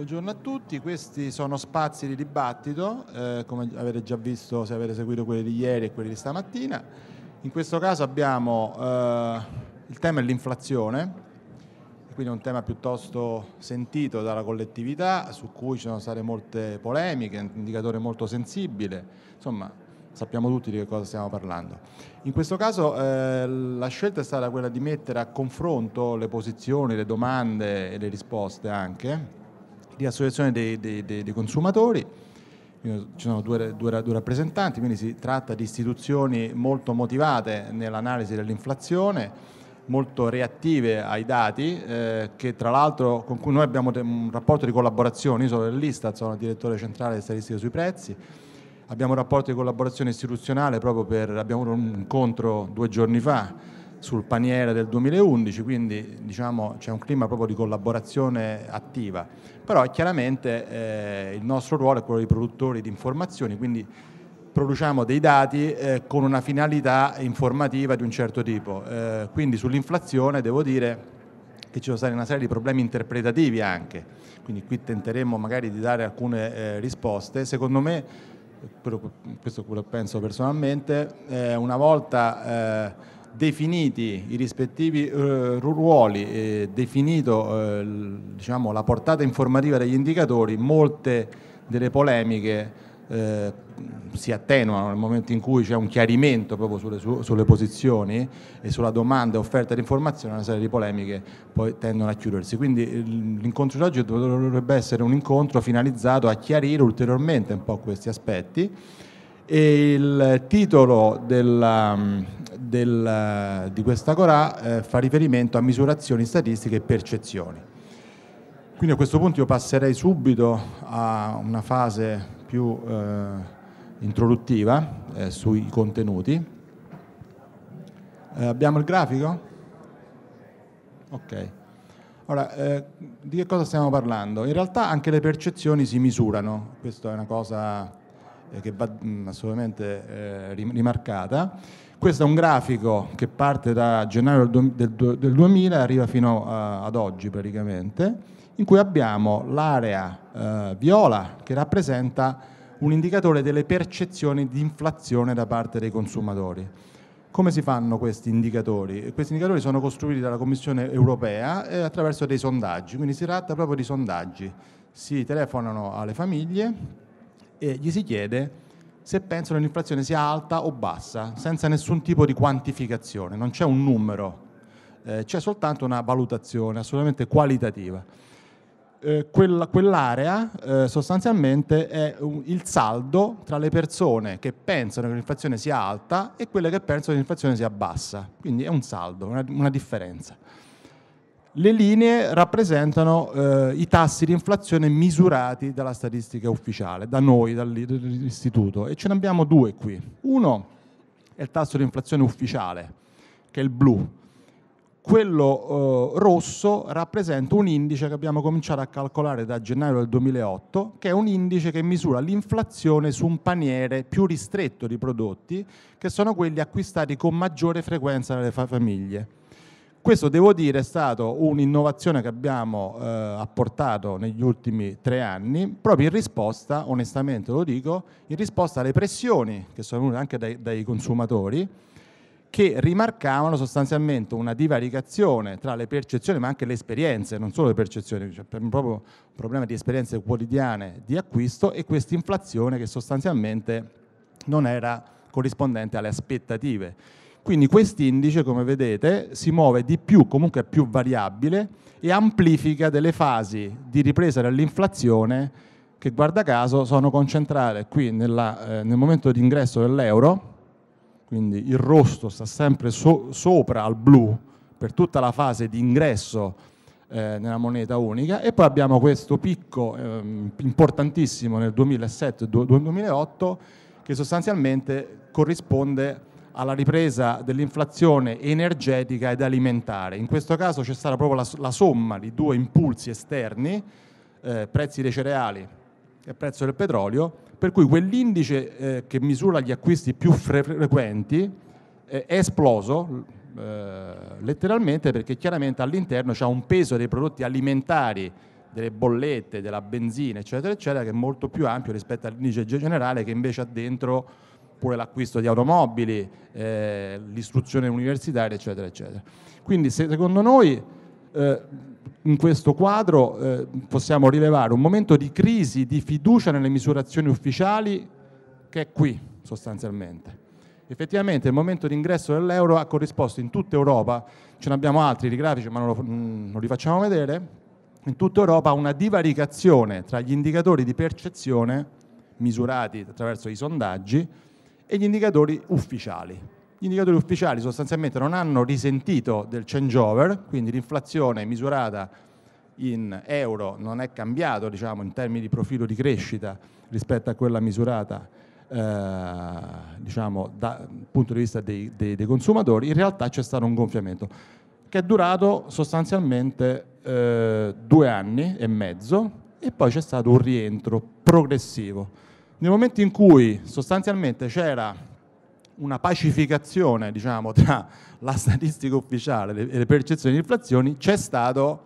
Buongiorno a tutti, questi sono spazi di dibattito, eh, come avete già visto se avete seguito quelli di ieri e quelli di stamattina. In questo caso abbiamo eh, il tema dell'inflazione, quindi è un tema piuttosto sentito dalla collettività, su cui ci sono state molte polemiche, un indicatore molto sensibile, insomma sappiamo tutti di che cosa stiamo parlando. In questo caso eh, la scelta è stata quella di mettere a confronto le posizioni, le domande e le risposte anche di associazione dei, dei, dei, dei consumatori, ci sono due, due, due, rappresentanti, quindi si tratta di istituzioni molto motivate nell'analisi dell'inflazione, molto reattive ai dati, eh, che tra l'altro con cui noi abbiamo un rapporto di collaborazione, io sono dell'Istat, sono direttore centrale di statistiche sui prezzi, abbiamo un rapporto di collaborazione istituzionale proprio per, abbiamo avuto un incontro due giorni fa sul paniere del 2011, quindi diciamo, c'è un clima proprio di collaborazione attiva però chiaramente eh, il nostro ruolo è quello di produttori di informazioni, quindi produciamo dei dati eh, con una finalità informativa di un certo tipo. Eh, quindi sull'inflazione devo dire che ci sono stati una serie di problemi interpretativi anche, quindi qui tenteremo magari di dare alcune eh, risposte. Secondo me, questo eh, è quello che penso personalmente, eh, una volta definiti i rispettivi eh, ruoli e definito eh, diciamo, la portata informativa degli indicatori, molte delle polemiche eh, si attenuano nel momento in cui c'è un chiarimento proprio sulle, su, sulle posizioni e sulla domanda e offerta di informazione, una serie di polemiche poi tendono a chiudersi. Quindi eh, l'incontro di oggi dovrebbe essere un incontro finalizzato a chiarire ulteriormente un po' questi aspetti e il titolo della, della, di questa Corà eh, fa riferimento a misurazioni statistiche e percezioni. Quindi a questo punto io passerei subito a una fase più eh, introduttiva eh, sui contenuti. Eh, abbiamo il grafico? Ok. Ora, eh, di che cosa stiamo parlando? In realtà anche le percezioni si misurano, questa è una cosa eh, che va mm, assolutamente eh, rimarcata. Questo è un grafico che parte da gennaio del, 2000 e arriva fino a, ad oggi praticamente, in cui abbiamo l'area eh, viola che rappresenta un indicatore delle percezioni di inflazione da parte dei consumatori. Come si fanno questi indicatori? Questi indicatori sono costruiti dalla Commissione europea eh, attraverso dei sondaggi, quindi si tratta proprio di sondaggi. Si telefonano alle famiglie e gli si chiede se pensano che l'inflazione sia alta o bassa, senza nessun tipo di quantificazione, non c'è un numero, eh, c'è soltanto una valutazione assolutamente qualitativa. Eh, quella, quell'area eh, sostanzialmente è un, il saldo tra le persone che pensano che l'inflazione sia alta e quelle che pensano che l'inflazione sia bassa, quindi è un saldo, una, una differenza le linee rappresentano eh, i tassi di inflazione misurati dalla statistica ufficiale, da noi, dall'istituto, e ce ne abbiamo due qui. Uno è il tasso di inflazione ufficiale, che è il blu. Quello eh, rosso rappresenta un indice che abbiamo cominciato a calcolare da gennaio del 2008, che è un indice che misura l'inflazione su un paniere più ristretto di prodotti, che sono quelli acquistati con maggiore frequenza dalle famiglie questo devo dire è stato un'innovazione che abbiamo eh, apportato negli ultimi tre anni, proprio in risposta, onestamente lo dico, in risposta alle pressioni che sono venute anche dai, dai consumatori, che rimarcavano sostanzialmente una divaricazione tra le percezioni ma anche le esperienze, non solo le percezioni, cioè proprio un problema di esperienze quotidiane di acquisto e questa inflazione che sostanzialmente non era corrispondente alle aspettative. Quindi questo indice, come vedete, si muove di più, comunque è più variabile e amplifica delle fasi di ripresa dell'inflazione che guarda caso sono concentrate qui nella, eh, nel momento di ingresso dell'euro, quindi il rosso sta sempre so sopra al blu per tutta la fase di ingresso eh, nella moneta unica e poi abbiamo questo picco eh, importantissimo nel 2007-2008 che sostanzialmente corrisponde alla ripresa dell'inflazione energetica ed alimentare. In questo caso c'è stata proprio la, la somma di due impulsi esterni, eh, prezzi dei cereali e prezzo del petrolio, per cui quell'indice eh, che misura gli acquisti più frequenti eh, è esploso eh, letteralmente perché chiaramente all'interno c'è un peso dei prodotti alimentari delle bollette, della benzina, eccetera, eccetera, che è molto più ampio rispetto all'indice generale che invece ha dentro oppure l'acquisto di automobili, eh, l'istruzione universitaria, eccetera, eccetera. Quindi secondo noi eh, in questo quadro eh, possiamo rilevare un momento di crisi di fiducia nelle misurazioni ufficiali che è qui sostanzialmente. Effettivamente il momento di ingresso dell'euro ha corrisposto in tutta Europa, ce ne abbiamo altri di grafici ma non, lo, mm, non li facciamo vedere, in tutta Europa una divaricazione tra gli indicatori di percezione misurati attraverso i sondaggi e gli indicatori ufficiali. Gli indicatori ufficiali sostanzialmente non hanno risentito del changeover, quindi l'inflazione misurata in euro non è cambiato diciamo, in termini di profilo di crescita rispetto a quella misurata eh, diciamo, dal punto di vista dei, dei, dei consumatori, in realtà c'è stato un gonfiamento che è durato sostanzialmente eh, due anni e mezzo e poi c'è stato un rientro progressivo nel momento in cui sostanzialmente c'era una pacificazione diciamo, tra la statistica ufficiale e le percezioni di inflazione, c'è stata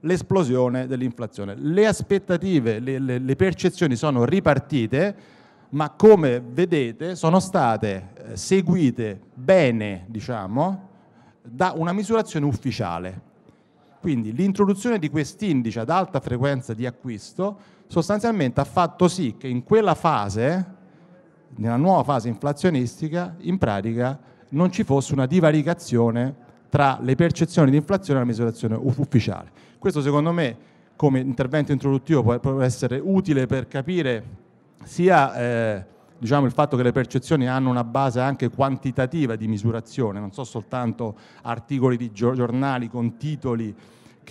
l'esplosione dell'inflazione. Le aspettative, le, le, le, percezioni sono ripartite, ma come vedete sono state eh, seguite bene diciamo, da una misurazione ufficiale. Quindi l'introduzione di quest'indice ad alta frequenza di acquisto sostanzialmente ha fatto sì che in quella fase, nella nuova fase inflazionistica, in pratica non ci fosse una divaricazione tra le percezioni di inflazione e la misurazione ufficiale. Questo secondo me come intervento introduttivo può, essere utile per capire sia eh, diciamo, il fatto che le percezioni hanno una base anche quantitativa di misurazione, non so soltanto articoli di giornali con titoli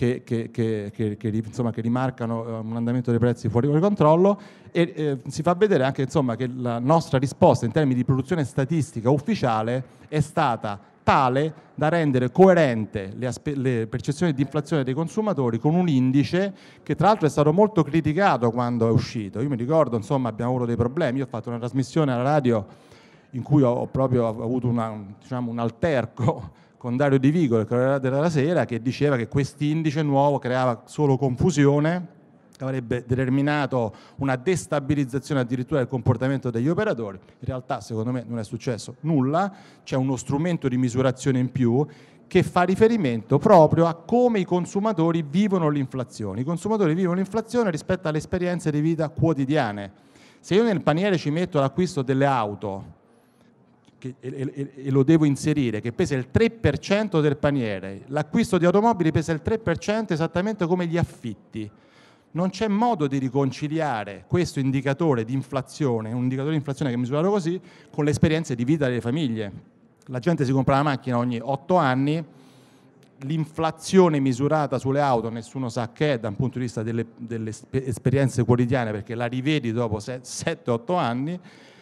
che, che, che, che insomma, rimarcano eh, un andamento dei prezzi fuori controllo e eh, si fa vedere anche insomma, che la nostra risposta in termini di produzione statistica ufficiale è stata tale da rendere coerente le, le, percezioni di inflazione dei consumatori con un indice che tra l'altro è stato molto criticato quando è uscito. Io mi ricordo, insomma, abbiamo avuto dei problemi, io ho fatto una trasmissione alla radio in cui ho proprio avuto una, diciamo, un alterco con Dario Di Vigo, il Corriere della Sera, che diceva che quest'indice nuovo creava solo confusione, avrebbe determinato una destabilizzazione addirittura del comportamento degli operatori. In realtà, secondo me, non è successo nulla, c'è uno strumento di misurazione in più che fa riferimento proprio a come i consumatori vivono l'inflazione. I consumatori vivono l'inflazione rispetto alle esperienze di vita quotidiane. Se io nel paniere ci metto l'acquisto delle auto, che, e, e, lo devo inserire, che pesa il 3% del paniere. L'acquisto di automobili pesa il 3% esattamente come gli affitti. Non c'è modo di riconciliare questo indicatore di inflazione, un indicatore di inflazione che è misurato così, con le esperienze di vita delle famiglie. La gente si compra la macchina ogni 8 anni, l'inflazione misurata sulle auto nessuno sa che è da un punto di vista delle, delle esperienze quotidiane perché la rivedi dopo 7-8 anni,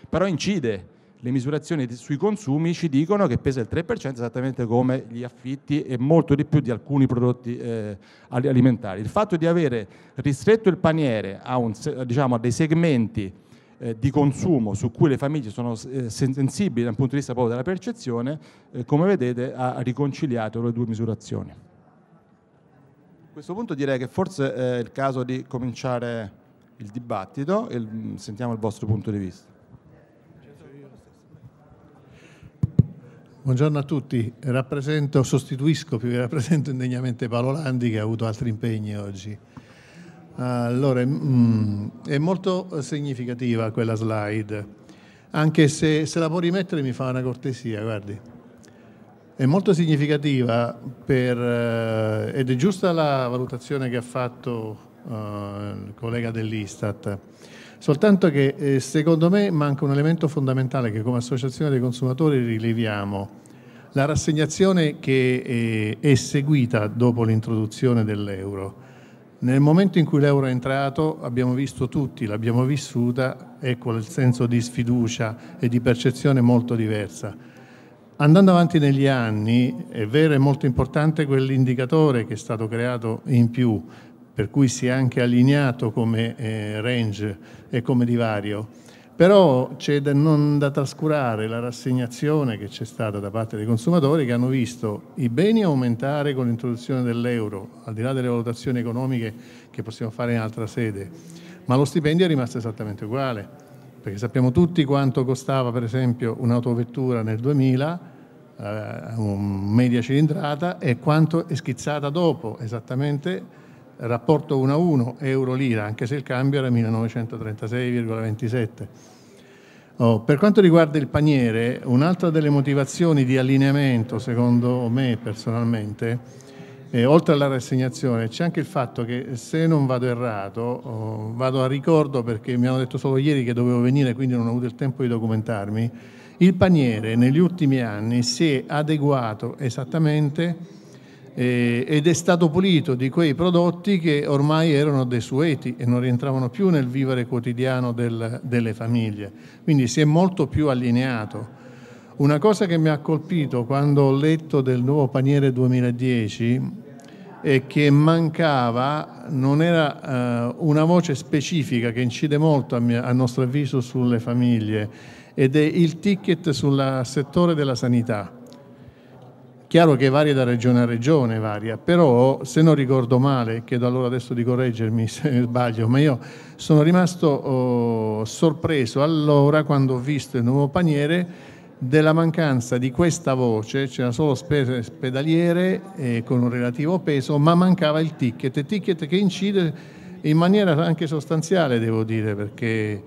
però incide le misurazioni sui consumi ci dicono che pesa il 3% esattamente come gli affitti e molto di più di alcuni prodotti eh, alimentari. Il fatto di avere ristretto il paniere a, un, diciamo, a dei segmenti eh, di consumo su cui le famiglie sono eh, sensibili dal punto di vista proprio della percezione, eh, come vedete ha riconciliato le due misurazioni. A questo punto direi che forse è il caso di cominciare il dibattito e sentiamo il vostro punto di vista. Buongiorno a tutti, rappresento, sostituisco più che rappresento indegnamente Paolo Landi che ha avuto altri impegni oggi. Allora, mm, è molto significativa quella slide, anche se se la può rimettere mi fa una cortesia, guardi. È molto significativa per, eh, ed è giusta la valutazione che ha fatto eh, il collega dell'Istat Soltanto che eh, secondo me manca un elemento fondamentale che come associazione dei consumatori rileviamo. La rassegnazione che è, eh, è seguita dopo l'introduzione dell'euro. Nel momento in cui l'euro è entrato abbiamo visto tutti, l'abbiamo vissuta, ecco il senso di sfiducia e di percezione molto diversa. Andando avanti negli anni, è vero, e molto importante quell'indicatore che è stato creato in più, per cui si è anche allineato come eh, range e come divario. Però c'è da, non da trascurare la rassegnazione che c'è stata da parte dei consumatori che hanno visto i beni aumentare con l'introduzione dell'euro, al di là delle valutazioni economiche che possiamo fare in altra sede, ma lo stipendio è rimasto esattamente uguale, perché sappiamo tutti quanto costava per esempio un'autovettura nel 2000 eh, media cilindrata e quanto è schizzata dopo, esattamente rapporto 1 a 1 euro-lira, anche se il cambio era 1936,27. Oh, per quanto riguarda il paniere, un'altra delle motivazioni di allineamento, secondo me personalmente, eh, oltre alla rassegnazione, c'è anche il fatto che se non vado errato, oh, vado a ricordo perché mi hanno detto solo ieri che dovevo venire, quindi non ho avuto il tempo di documentarmi, il paniere negli ultimi anni si è adeguato esattamente eh, ed è stato pulito di quei prodotti che ormai erano desueti e non rientravano più nel vivere quotidiano del, delle famiglie. Quindi si è molto più allineato. Una cosa che mi ha colpito quando ho letto del nuovo paniere 2010 è che mancava, non era eh, una voce specifica che incide molto a, mia, a, nostro avviso sulle famiglie ed è il ticket sul settore della sanità. Chiaro che varia da regione a regione, varia, però se non ricordo male, chiedo allora adesso di correggermi se sbaglio, ma io sono rimasto oh, sorpreso allora quando ho visto il nuovo paniere della mancanza di questa voce, c'era solo spese pedaliere eh, con un relativo peso, ma mancava il ticket, ticket che incide in maniera anche sostanziale, devo dire, perché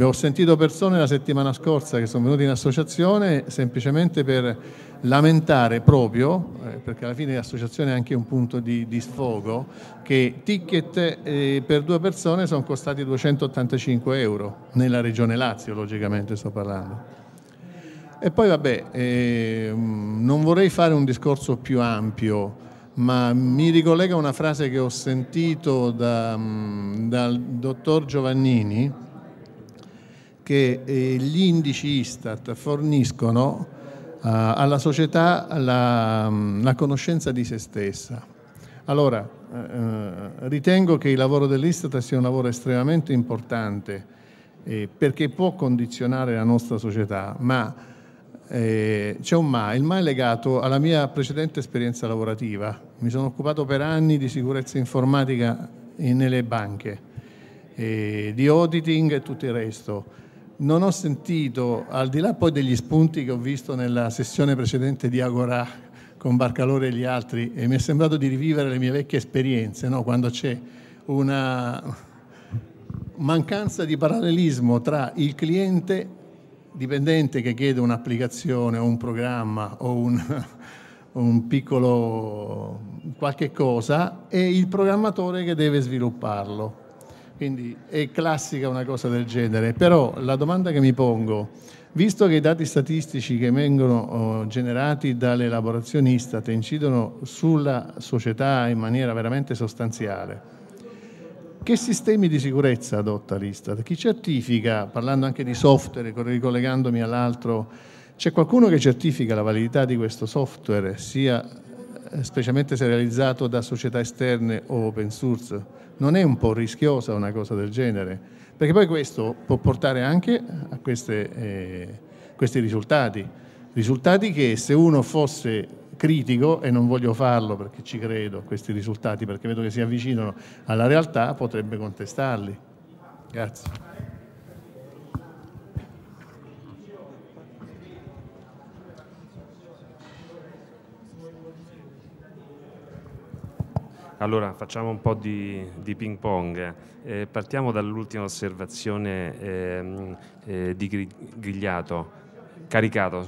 ho sentito persone la settimana scorsa che sono venute in associazione semplicemente per lamentare proprio, eh, perché alla fine l'associazione è anche un punto di, di sfogo, che ticket eh, per due persone sono costati 285 euro, nella regione Lazio logicamente sto parlando. E poi vabbè, eh, non vorrei fare un discorso più ampio, ma mi ricollega una frase che ho sentito da, mm, dal dottor Giovannini, che eh, gli indici Istat forniscono eh, alla società la, mm, la conoscenza di se stessa. Allora, eh, eh, ritengo che il lavoro dell'Istat sia un lavoro estremamente importante eh, perché può condizionare la nostra società, ma eh, c'è un ma, il ma è legato alla mia precedente esperienza lavorativa. Mi sono occupato per anni di sicurezza informatica eh, nelle banche, di auditing e tutto il resto non ho sentito, al di là poi degli spunti che ho visto nella sessione precedente di Agora con Barcalore e gli altri, e mi è sembrato di rivivere le mie vecchie esperienze, no? quando c'è una mancanza di parallelismo tra il cliente dipendente che chiede un'applicazione o un programma o un, un piccolo qualche cosa e il programmatore che deve svilupparlo quindi è classica una cosa del genere, però la domanda che mi pongo, visto che i dati statistici che vengono oh, generati dalle elaborazioni ISTAT incidono sulla società in maniera veramente sostanziale, che sistemi di sicurezza adotta l'Istat? Chi certifica, parlando anche di software, ricollegandomi all'altro, c'è qualcuno che certifica la validità di questo software, sia eh, specialmente se realizzato da società esterne o open source. Non è un po' rischiosa una cosa del genere? Perché poi questo può portare anche a queste, eh, questi risultati. Risultati che se uno fosse critico, e non voglio farlo perché ci credo questi risultati, perché vedo che si avvicinano alla realtà, potrebbe contestarli. Grazie. Allora facciamo un po' di, di ping pong. Eh, partiamo dall'ultima osservazione eh, eh, di Grigliato, caricato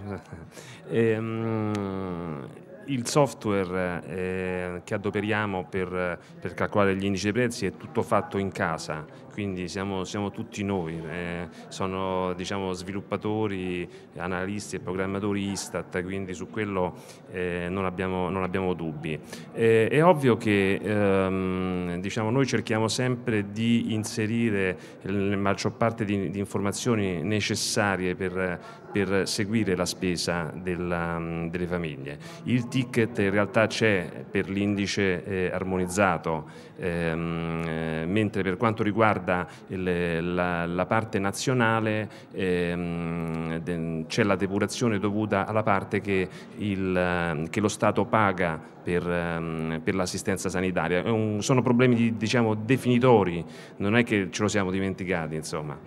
il software eh, che adoperiamo per, per, calcolare gli indici dei prezzi è tutto fatto in casa, quindi siamo, siamo tutti noi, eh, sono diciamo, sviluppatori, analisti e programmatori Istat, quindi su quello eh, non, abbiamo, non, abbiamo, dubbi. Eh, è ovvio che ehm, diciamo, noi cerchiamo sempre di inserire la maggior parte di, di informazioni necessarie per per seguire la spesa della, mm, delle famiglie. Il ticket in realtà c'è per l'indice eh, armonizzato, ehm, eh, mentre per quanto riguarda il, la, la, parte nazionale ehm, de, c'è la depurazione dovuta alla parte che, il, eh, che lo Stato paga per, ehm, per l'assistenza sanitaria. Un, sono problemi diciamo, definitori, non è che ce lo siamo dimenticati. Insomma.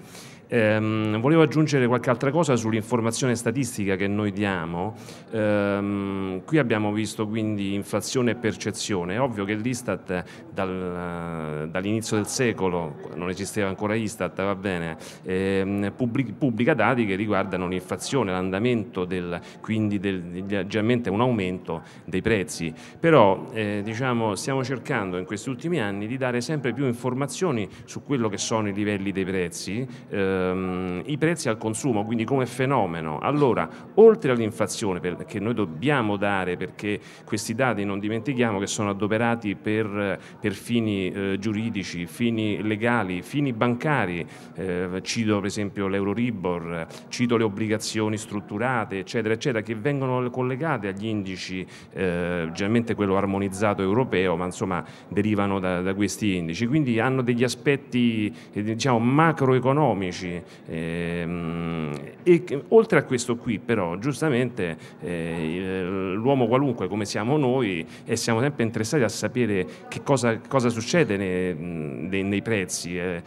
Ehm, volevo aggiungere qualche altra cosa sull'informazione statistica che noi diamo. Ehm, qui abbiamo visto quindi inflazione e percezione. È ovvio che l'Istat dal, eh, dall'inizio del secolo, non esisteva ancora Istat, va bene, eh, pubblica dati che riguardano l'inflazione, l'andamento del, quindi leggermente un aumento dei prezzi. Però eh, diciamo, stiamo cercando in questi ultimi anni di dare sempre più informazioni su quello che sono i livelli dei prezzi, ehm, i prezzi al consumo, quindi come fenomeno. Allora, oltre all'inflazione per, che noi dobbiamo dare, perché questi dati non dimentichiamo che sono adoperati per per fini eh, giuridici, fini legali, fini bancari, eh, cito per esempio l'Euroribor, cito le obbligazioni strutturate, eccetera, eccetera, che vengono collegate agli indici, eh, generalmente quello armonizzato europeo, ma insomma derivano da, da questi indici. Quindi hanno degli aspetti eh, diciamo, macroeconomici ehm, e oltre a questo qui però giustamente eh, l'uomo qualunque come siamo noi e eh, siamo sempre interessati a sapere che cosa cosa, succede nei, nei, nei prezzi. Eh,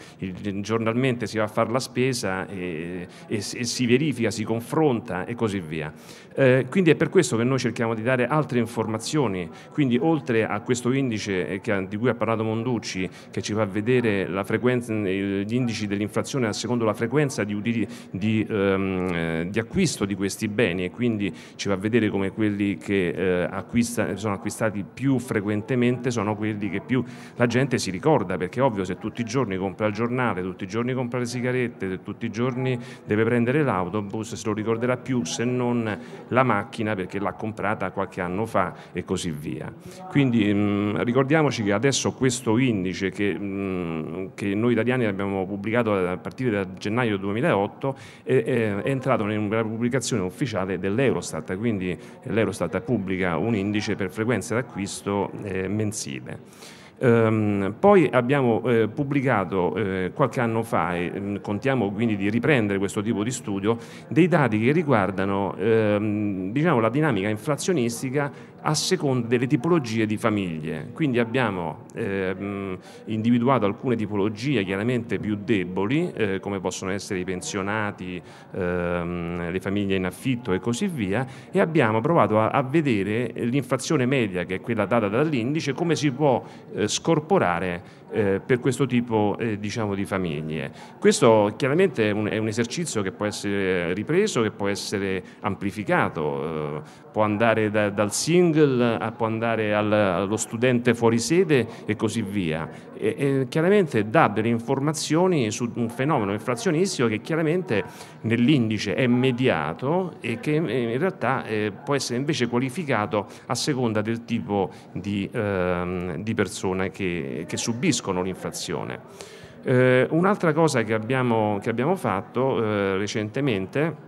giornalmente si va a fare la spesa e, e, e si verifica, si confronta e così via. Eh, quindi è per questo che noi cerchiamo di dare altre informazioni, quindi oltre a questo indice eh, che, di cui ha parlato Monducci, che ci fa vedere gli indici dell'inflazione a secondo la frequenza di, utili, di, ehm, eh, di, acquisto di questi beni e quindi ci fa vedere come quelli che eh, acquista, sono acquistati più frequentemente sono quelli che più più la gente si ricorda, perché ovvio se tutti i giorni compra il giornale, tutti i giorni compra le sigarette, tutti i giorni deve prendere l'autobus, se lo ricorderà più se non la macchina perché l'ha comprata qualche anno fa e così via. Quindi mh, mm, ricordiamoci che adesso questo indice che, mh, mm, che noi italiani abbiamo pubblicato a partire da gennaio 2008 è, è, è entrato nella pubblicazione ufficiale dell'Eurostat, quindi l'Eurostat pubblica un indice per frequenza d'acquisto eh, mensile. Ehm, poi abbiamo eh, pubblicato eh, qualche anno fa, e eh, contiamo quindi di riprendere questo tipo di studio, dei dati che riguardano ehm, diciamo, la dinamica inflazionistica a seconda delle tipologie di famiglie. Quindi abbiamo eh, individuato alcune tipologie chiaramente più deboli, eh, come possono essere i pensionati, ehm, le famiglie in affitto e così via, e abbiamo provato a, a vedere l'inflazione media, che è quella data dall'indice, come si può eh, scorporare eh, per questo tipo eh, diciamo, di famiglie. Questo chiaramente è un, è un, esercizio che può essere ripreso, che può essere amplificato, eh, può andare da, dal single, a, può andare al, allo studente fuori sede e così via eh, chiaramente dà delle informazioni su un fenomeno inflazionistico che chiaramente nell'indice è mediato e che eh, in realtà eh, può essere invece qualificato a seconda del tipo di, ehm, di persone che, che subiscono l'inflazione. Eh, un'altra cosa che abbiamo, che abbiamo fatto eh, recentemente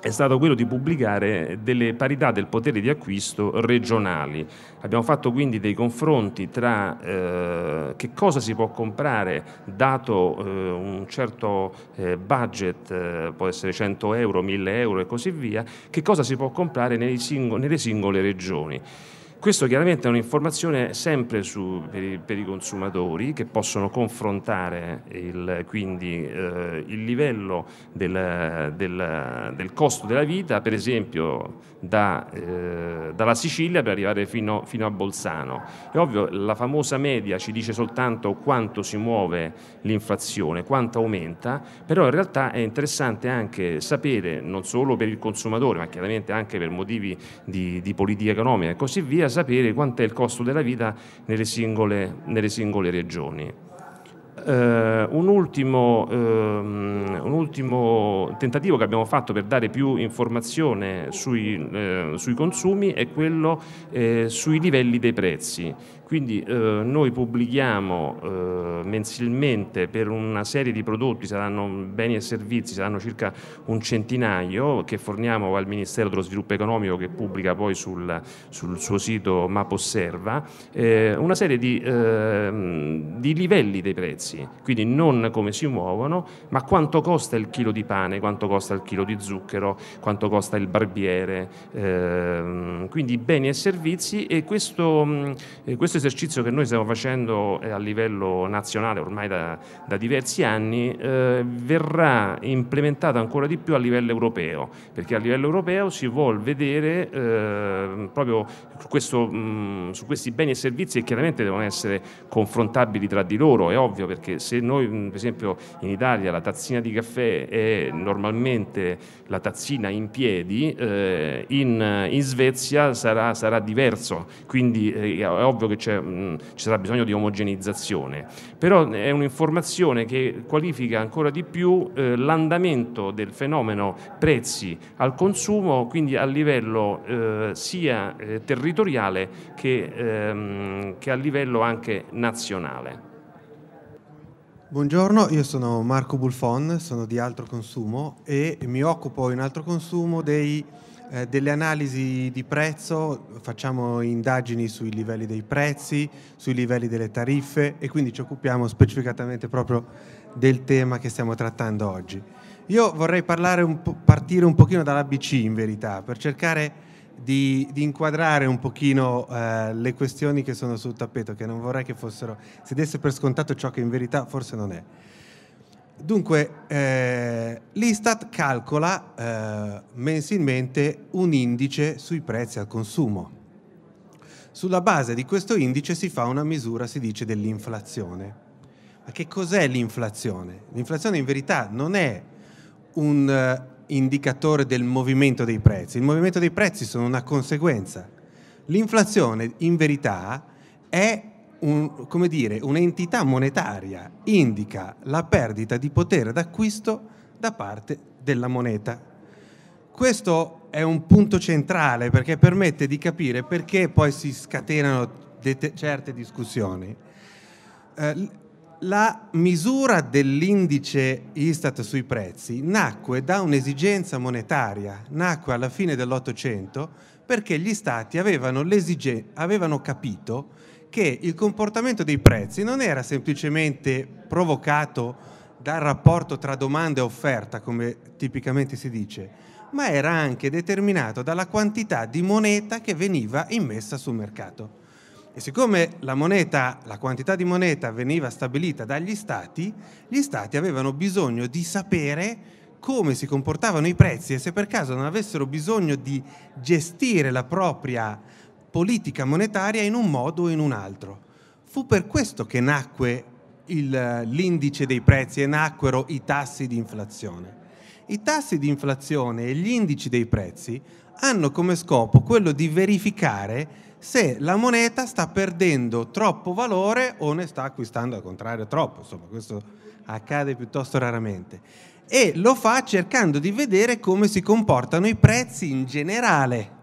è stato quello di pubblicare delle parità del potere di acquisto regionali. Abbiamo fatto quindi dei confronti tra eh, che cosa si può comprare dato eh, un certo eh, budget, eh, può essere 100 euro, 1000 euro e così via, che cosa si può comprare singoli, nelle singole regioni. Questo chiaramente è un'informazione sempre su, per, i, per, i, consumatori che possono confrontare il, quindi eh, il livello del, del, del, costo della vita, per esempio da, eh, dalla Sicilia per arrivare fino, fino, a Bolzano. È ovvio, la famosa media ci dice soltanto quanto si muove l'inflazione, quanto aumenta, però in realtà è interessante anche sapere, non solo per il consumatore, ma chiaramente anche per motivi di, di politica economica e così via, sapere quant'è il costo della vita nelle singole, nelle singole regioni. Eh, un, ultimo, ehm, un, ultimo, tentativo che abbiamo fatto per dare più informazione sui, eh, sui consumi è quello eh, sui livelli dei prezzi. Quindi eh, noi pubblichiamo eh, mensilmente per una serie di prodotti, saranno beni e servizi, saranno circa un centinaio che forniamo al Ministero dello Sviluppo Economico che pubblica poi sul, sul suo sito MapOsserva, eh, una serie di, ehm, di, livelli dei prezzi, quindi non come si muovono, ma quanto costa il chilo di pane, quanto costa il chilo di zucchero, quanto costa il barbiere, ehm, quindi beni e servizi e questo, questo è esercizio che noi stiamo facendo eh, a livello nazionale ormai da, da diversi anni eh, verrà implementato ancora di più a livello europeo, perché a livello europeo si vuole vedere eh, proprio questo, mh, mm, su questi beni e servizi che chiaramente devono essere confrontabili tra di loro, è ovvio perché se noi mm, per esempio in Italia la tazzina di caffè è normalmente la tazzina in piedi, eh, in, in, Svezia sarà, sarà diverso, quindi eh, è ovvio che c'è cioè, mh, mm, ci sarà bisogno di omogenizzazione, però eh, è un'informazione che qualifica ancora di più eh, l'andamento del fenomeno prezzi al consumo, quindi a livello eh, sia eh, territoriale che, ehm, che a livello anche nazionale. Buongiorno, io sono Marco Bulfon, sono di Altro Consumo e mi occupo in Altro Consumo dei eh, delle analisi di prezzo, facciamo indagini sui livelli dei prezzi, sui livelli delle tariffe e quindi ci occupiamo specificatamente proprio del tema che stiamo trattando oggi. Io vorrei un partire un pochino dall'ABC in verità, per cercare di, di inquadrare un pochino eh, le questioni che sono sul tappeto, che non vorrei che fossero, se desse per scontato ciò che in verità forse non è. Dunque, eh, l'Istat calcola eh, mensilmente un indice sui prezzi al consumo. Sulla base di questo indice si fa una misura, si dice, dell'inflazione. Ma che cos'è l'inflazione? L'inflazione in verità non è un eh, indicatore del movimento dei prezzi, il movimento dei prezzi sono una conseguenza. L'inflazione in verità è un, come dire, un'entità monetaria indica la perdita di potere d'acquisto da parte della moneta. Questo è un punto centrale perché permette di capire perché poi si scatenano det- certe discussioni. Eh, la misura dell'indice Istat sui prezzi nacque da un'esigenza monetaria, nacque alla fine dell'Ottocento perché gli stati avevano, avevano capito che il comportamento dei prezzi non era semplicemente provocato dal rapporto tra domanda e offerta, come tipicamente si dice, ma era anche determinato dalla quantità di moneta che veniva immessa sul mercato. E siccome la, moneta, la quantità di moneta veniva stabilita dagli stati, gli stati avevano bisogno di sapere come si comportavano i prezzi e se per caso non avessero bisogno di gestire la propria politica monetaria in un modo o in un altro. Fu per questo che nacque il, l'indice dei prezzi e nacquero i tassi di inflazione. I tassi di inflazione e gli indici dei prezzi hanno come scopo quello di verificare se la moneta sta perdendo troppo valore o ne sta acquistando al contrario troppo, insomma questo accade piuttosto raramente. E lo fa cercando di vedere come si comportano i prezzi in generale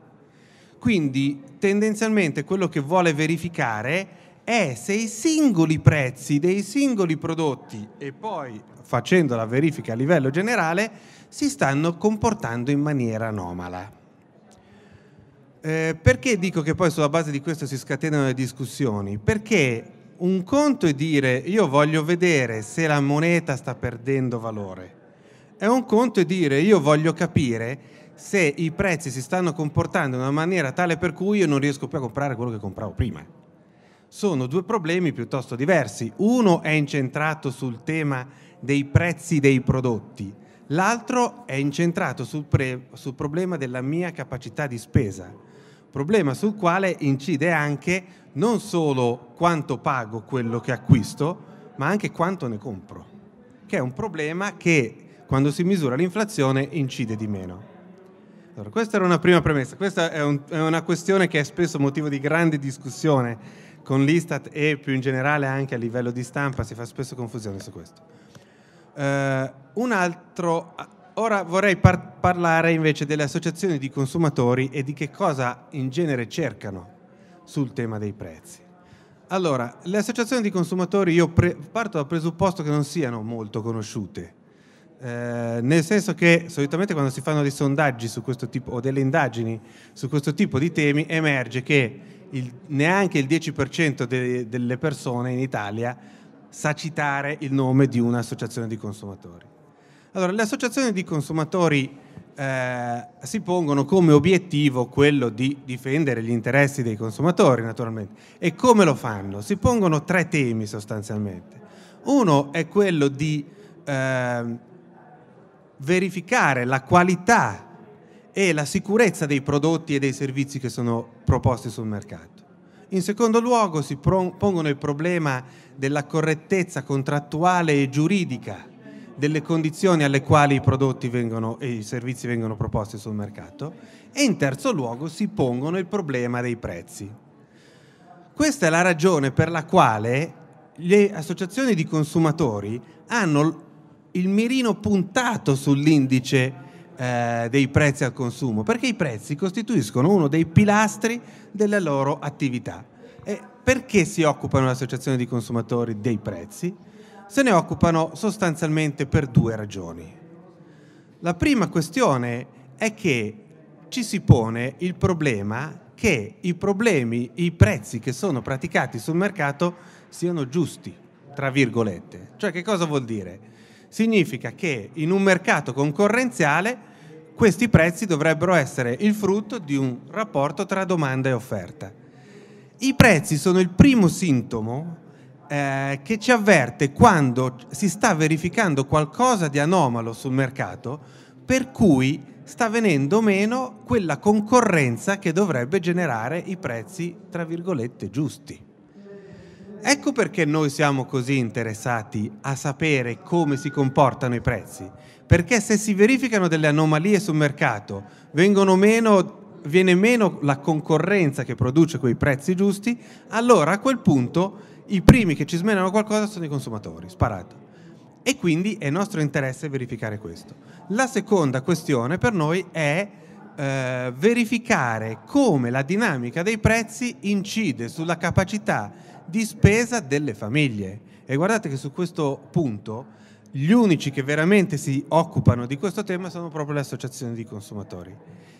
quindi tendenzialmente quello che vuole verificare è se i singoli prezzi dei singoli prodotti e poi facendo la verifica a livello generale si stanno comportando in maniera anomala. Eh, perché dico che poi sulla base di questo si scatenano le discussioni? Perché un conto è dire io voglio vedere se la moneta sta perdendo valore, è un conto è dire io voglio capire se i prezzi si stanno comportando in una maniera tale per cui io non riesco più a comprare quello che compravo prima. Sono due problemi piuttosto diversi. Uno è incentrato sul tema dei prezzi dei prodotti, l'altro è incentrato sul, pre- sul problema della mia capacità di spesa, problema sul quale incide anche non solo quanto pago quello che acquisto, ma anche quanto ne compro, che è un problema che quando si misura l'inflazione incide di meno. Allora, questa era una prima premessa, questa è, un, è, una questione che è spesso motivo di grande discussione con l'Istat e più in generale anche a livello di stampa, si fa spesso confusione su questo. Uh, un altro, ora vorrei par- parlare invece delle associazioni di consumatori e di che cosa in genere cercano sul tema dei prezzi. Allora, le associazioni di consumatori io pre- parto dal presupposto che non siano molto conosciute eh, nel senso che solitamente quando si fanno dei sondaggi su questo tipo o delle indagini su questo tipo di temi emerge che il, neanche il 10% de, delle persone in Italia sa citare il nome di un'associazione di consumatori. Allora, le associazioni di consumatori eh, si pongono come obiettivo quello di difendere gli interessi dei consumatori, naturalmente. E come lo fanno? Si pongono tre temi sostanzialmente. Uno è quello di eh, verificare la qualità e la sicurezza dei prodotti e dei servizi che sono proposti sul mercato. In secondo luogo si pongono il problema della correttezza contrattuale e giuridica delle condizioni alle quali i prodotti vengono, e i servizi vengono proposti sul mercato e in terzo luogo si pongono il problema dei prezzi. Questa è la ragione per la quale le associazioni di consumatori hanno il mirino puntato sull'indice eh, dei prezzi al consumo, perché i prezzi costituiscono uno dei pilastri della loro attività. E perché si occupano le associazioni di consumatori dei prezzi? Se ne occupano sostanzialmente per due ragioni. La prima questione è che ci si pone il problema che i problemi, i prezzi che sono praticati sul mercato siano giusti, tra virgolette. Cioè che cosa vuol dire? significa che in un mercato concorrenziale questi prezzi dovrebbero essere il frutto di un rapporto tra domanda e offerta. I prezzi sono il primo sintomo eh, che ci avverte quando si sta verificando qualcosa di anomalo sul mercato per cui sta venendo meno quella concorrenza che dovrebbe generare i prezzi, tra virgolette, giusti. Ecco perché noi siamo così interessati a sapere come si comportano i prezzi, perché se si verificano delle anomalie sul mercato, meno, viene meno la concorrenza che produce quei prezzi giusti, allora a quel punto i primi che ci smenano qualcosa sono i consumatori, sparato. E quindi è nostro interesse verificare questo. La seconda questione per noi è eh, verificare come la dinamica dei prezzi incide sulla capacità di spesa delle famiglie. E guardate che su questo punto gli unici che veramente si occupano di questo tema sono proprio le associazioni di consumatori.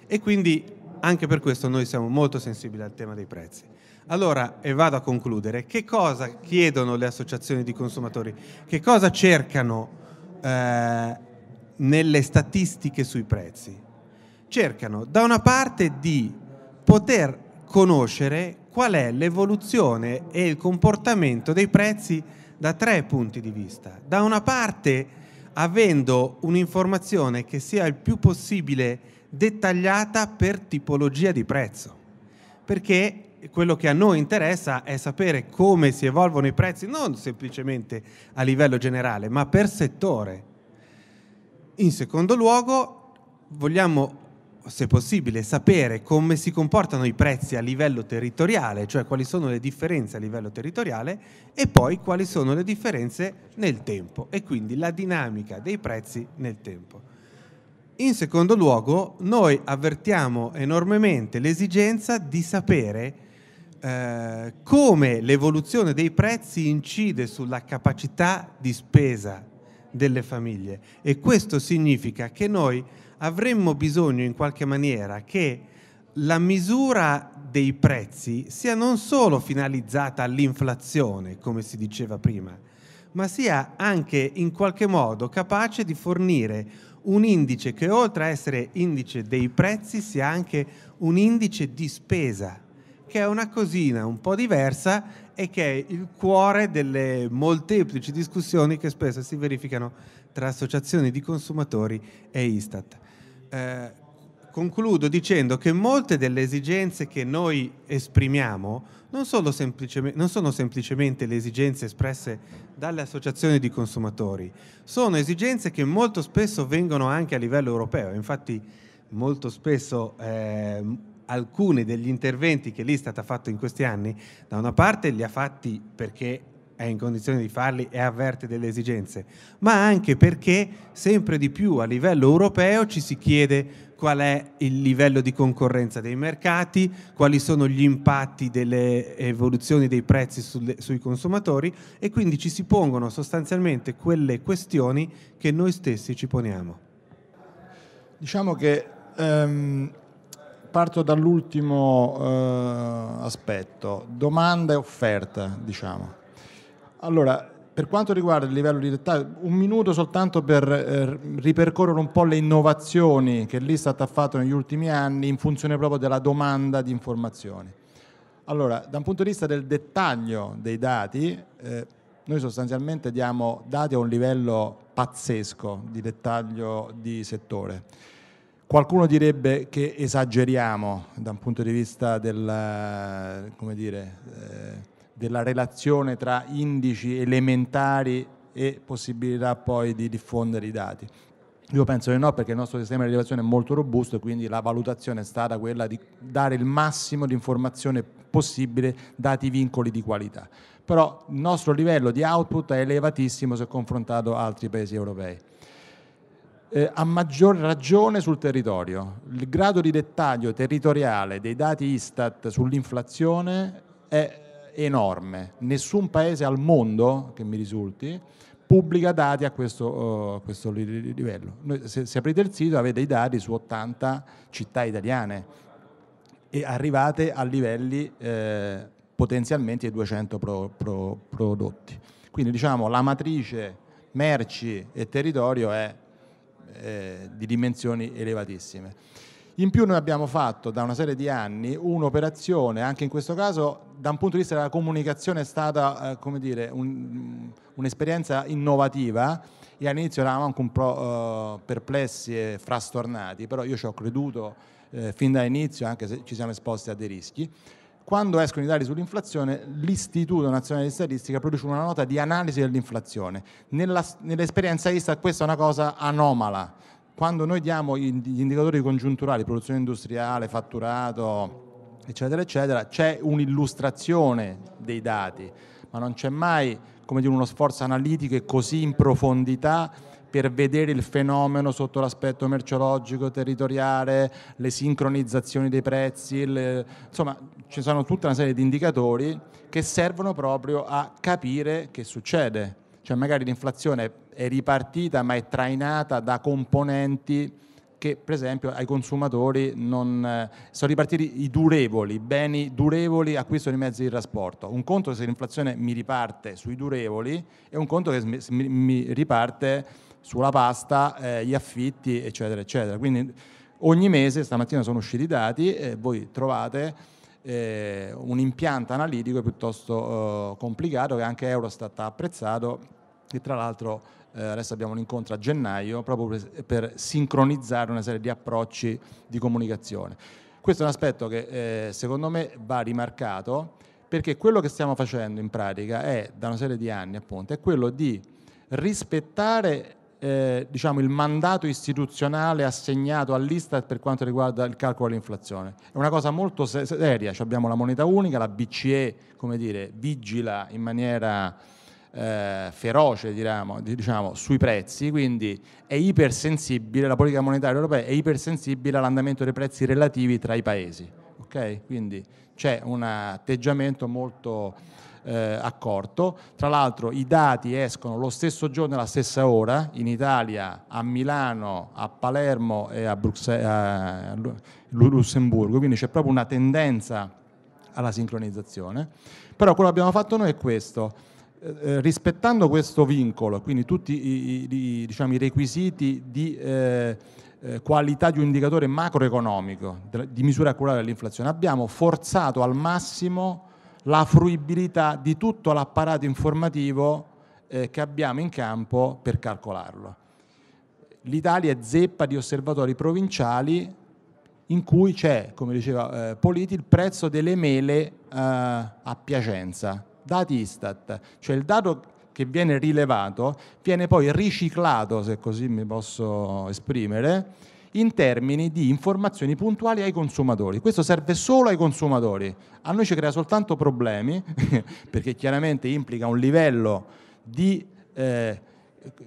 E quindi anche per questo noi siamo molto sensibili al tema dei prezzi. Allora, e vado a concludere, che cosa chiedono le associazioni di consumatori? Che cosa cercano eh, nelle statistiche sui prezzi? Cercano da una parte di poter conoscere qual è l'evoluzione e il comportamento dei prezzi da tre punti di vista. Da una parte avendo un'informazione che sia il più possibile dettagliata per tipologia di prezzo, perché quello che a noi interessa è sapere come si evolvono i prezzi, non semplicemente a livello generale, ma per settore. In secondo luogo, vogliamo se possibile, sapere come si comportano i prezzi a livello territoriale, cioè quali sono le differenze a livello territoriale e poi quali sono le differenze nel tempo e quindi la dinamica dei prezzi nel tempo. In secondo luogo, noi avvertiamo enormemente l'esigenza di sapere eh, come l'evoluzione dei prezzi incide sulla capacità di spesa delle famiglie e questo significa che noi avremmo bisogno in qualche maniera che la misura dei prezzi sia non solo finalizzata all'inflazione, come si diceva prima, ma sia anche in qualche modo capace di fornire un indice che oltre a essere indice dei prezzi sia anche un indice di spesa, che è una cosina un po' diversa e che è il cuore delle molteplici discussioni che spesso si verificano tra associazioni di consumatori e Istat. Eh, concludo dicendo che molte delle esigenze che noi esprimiamo non sono, non sono semplicemente le esigenze espresse dalle associazioni di consumatori, sono esigenze che molto spesso vengono anche a livello europeo. Infatti molto spesso... Eh, alcuni degli interventi che l'Istat ha fatto in questi anni, da una parte li ha fatti perché è in condizione di farli e avverte delle esigenze, ma anche perché sempre di più a livello europeo ci si chiede qual è il livello di concorrenza dei mercati, quali sono gli impatti delle evoluzioni dei prezzi sulle, sui consumatori e quindi ci si pongono sostanzialmente quelle questioni che noi stessi ci poniamo. Diciamo che ehm, parto dall'ultimo eh, aspetto, domanda e offerta, diciamo. Allora, per quanto riguarda il livello di dettaglio, un minuto soltanto per eh, ripercorrere un po' le innovazioni che l'Istat ha fatto negli ultimi anni in funzione proprio della domanda di informazioni. Allora, da un punto di vista del dettaglio dei dati, eh, noi sostanzialmente diamo dati a un livello pazzesco di dettaglio di settore. Qualcuno direbbe che esageriamo da un punto di vista del, eh, come dire, eh, della relazione tra indici elementari e possibilità poi di diffondere i dati? Io penso che no, perché il nostro sistema di rilevazione è molto robusto e quindi la valutazione è stata quella di dare il massimo di informazione possibile dati i vincoli di qualità. Però il nostro livello di output è elevatissimo se confrontato ad altri paesi europei. Eh, a maggior ragione sul territorio. Il grado di dettaglio territoriale dei dati Istat sull'inflazione è enorme. Nessun paese al mondo, che mi risulti, pubblica dati a questo, uh, questo livello. Noi, se, se, aprite il sito avete i dati su 80 città italiane e arrivate a livelli eh, potenzialmente di 200 pro, pro, prodotti. Quindi diciamo la matrice merci e territorio è eh, di dimensioni elevatissime. In più noi abbiamo fatto da una serie di anni un'operazione, anche in questo caso da un punto di vista della comunicazione è stata eh, dire, un, mm, un'esperienza innovativa e all'inizio eravamo anche un po' eh, perplessi e frastornati, però io ci ho creduto eh, fin dall'inizio anche se ci siamo esposti a dei rischi. Quando escono i dati sull'inflazione, l'Istituto Nazionale di Statistica produce una nota di analisi dell'inflazione. Nella, nell'esperienza ISTA questa è una cosa anomala, quando noi diamo gli indicatori congiunturali, produzione industriale, fatturato, eccetera, eccetera, c'è un'illustrazione dei dati, ma non c'è mai dire, uno sforzo analitico e così in profondità per vedere il fenomeno sotto l'aspetto merceologico, territoriale, le sincronizzazioni dei prezzi, le... insomma ci sono tutta una serie di indicatori che servono proprio a capire che succede. Cioè magari l'inflazione è ripartita ma è trainata da componenti che per esempio ai consumatori non, eh, sono ripartiti i durevoli, i beni durevoli acquisto di mezzi di trasporto. Un conto se l'inflazione mi riparte sui durevoli e un conto che mi, riparte sulla pasta, eh, gli affitti, eccetera, eccetera. Quindi ogni mese, stamattina sono usciti i dati, eh, voi trovate eh, un impianto analitico piuttosto oh, complicato che anche Eurostat ha apprezzato, che tra l'altro eh, adesso abbiamo un incontro a gennaio proprio per, per, sincronizzare una serie di approcci di comunicazione. Questo è un aspetto che eh, secondo me va rimarcato perché quello che stiamo facendo in pratica è, da una serie di anni appunto, è quello di rispettare eh, diciamo, il mandato istituzionale assegnato all'Istat per quanto riguarda il calcolo dell'inflazione. È una cosa molto seria, cioè abbiamo la moneta unica, la BCE dire, vigila in maniera eh, feroce diciamo, diciamo, sui prezzi, quindi è ipersensibile, la politica monetaria europea è ipersensibile all'andamento dei prezzi relativi tra i paesi. Okay? Quindi c'è un atteggiamento molto eh, accorto. Tra l'altro i dati escono lo stesso giorno e la stessa ora in Italia, a Milano, a Palermo e a, Bruxelles, a Lussemburgo, quindi c'è proprio una tendenza alla sincronizzazione. Però quello che abbiamo fatto noi è questo eh, eh, rispettando questo vincolo, quindi tutti i, i, diciamo, i requisiti di eh, eh, qualità di un indicatore macroeconomico, di misura accurata dell'inflazione, abbiamo forzato al massimo la fruibilità di tutto l'apparato informativo eh, che abbiamo in campo per calcolarlo. L'Italia è zeppa di osservatori provinciali in cui c'è, come diceva Politi, il prezzo delle mele a Piacenza dati Istat, cioè il dato che viene rilevato viene poi riciclato, se così mi posso esprimere, in termini di informazioni puntuali ai consumatori. Questo serve solo ai consumatori, a noi ci crea soltanto problemi perché chiaramente implica un livello di eh,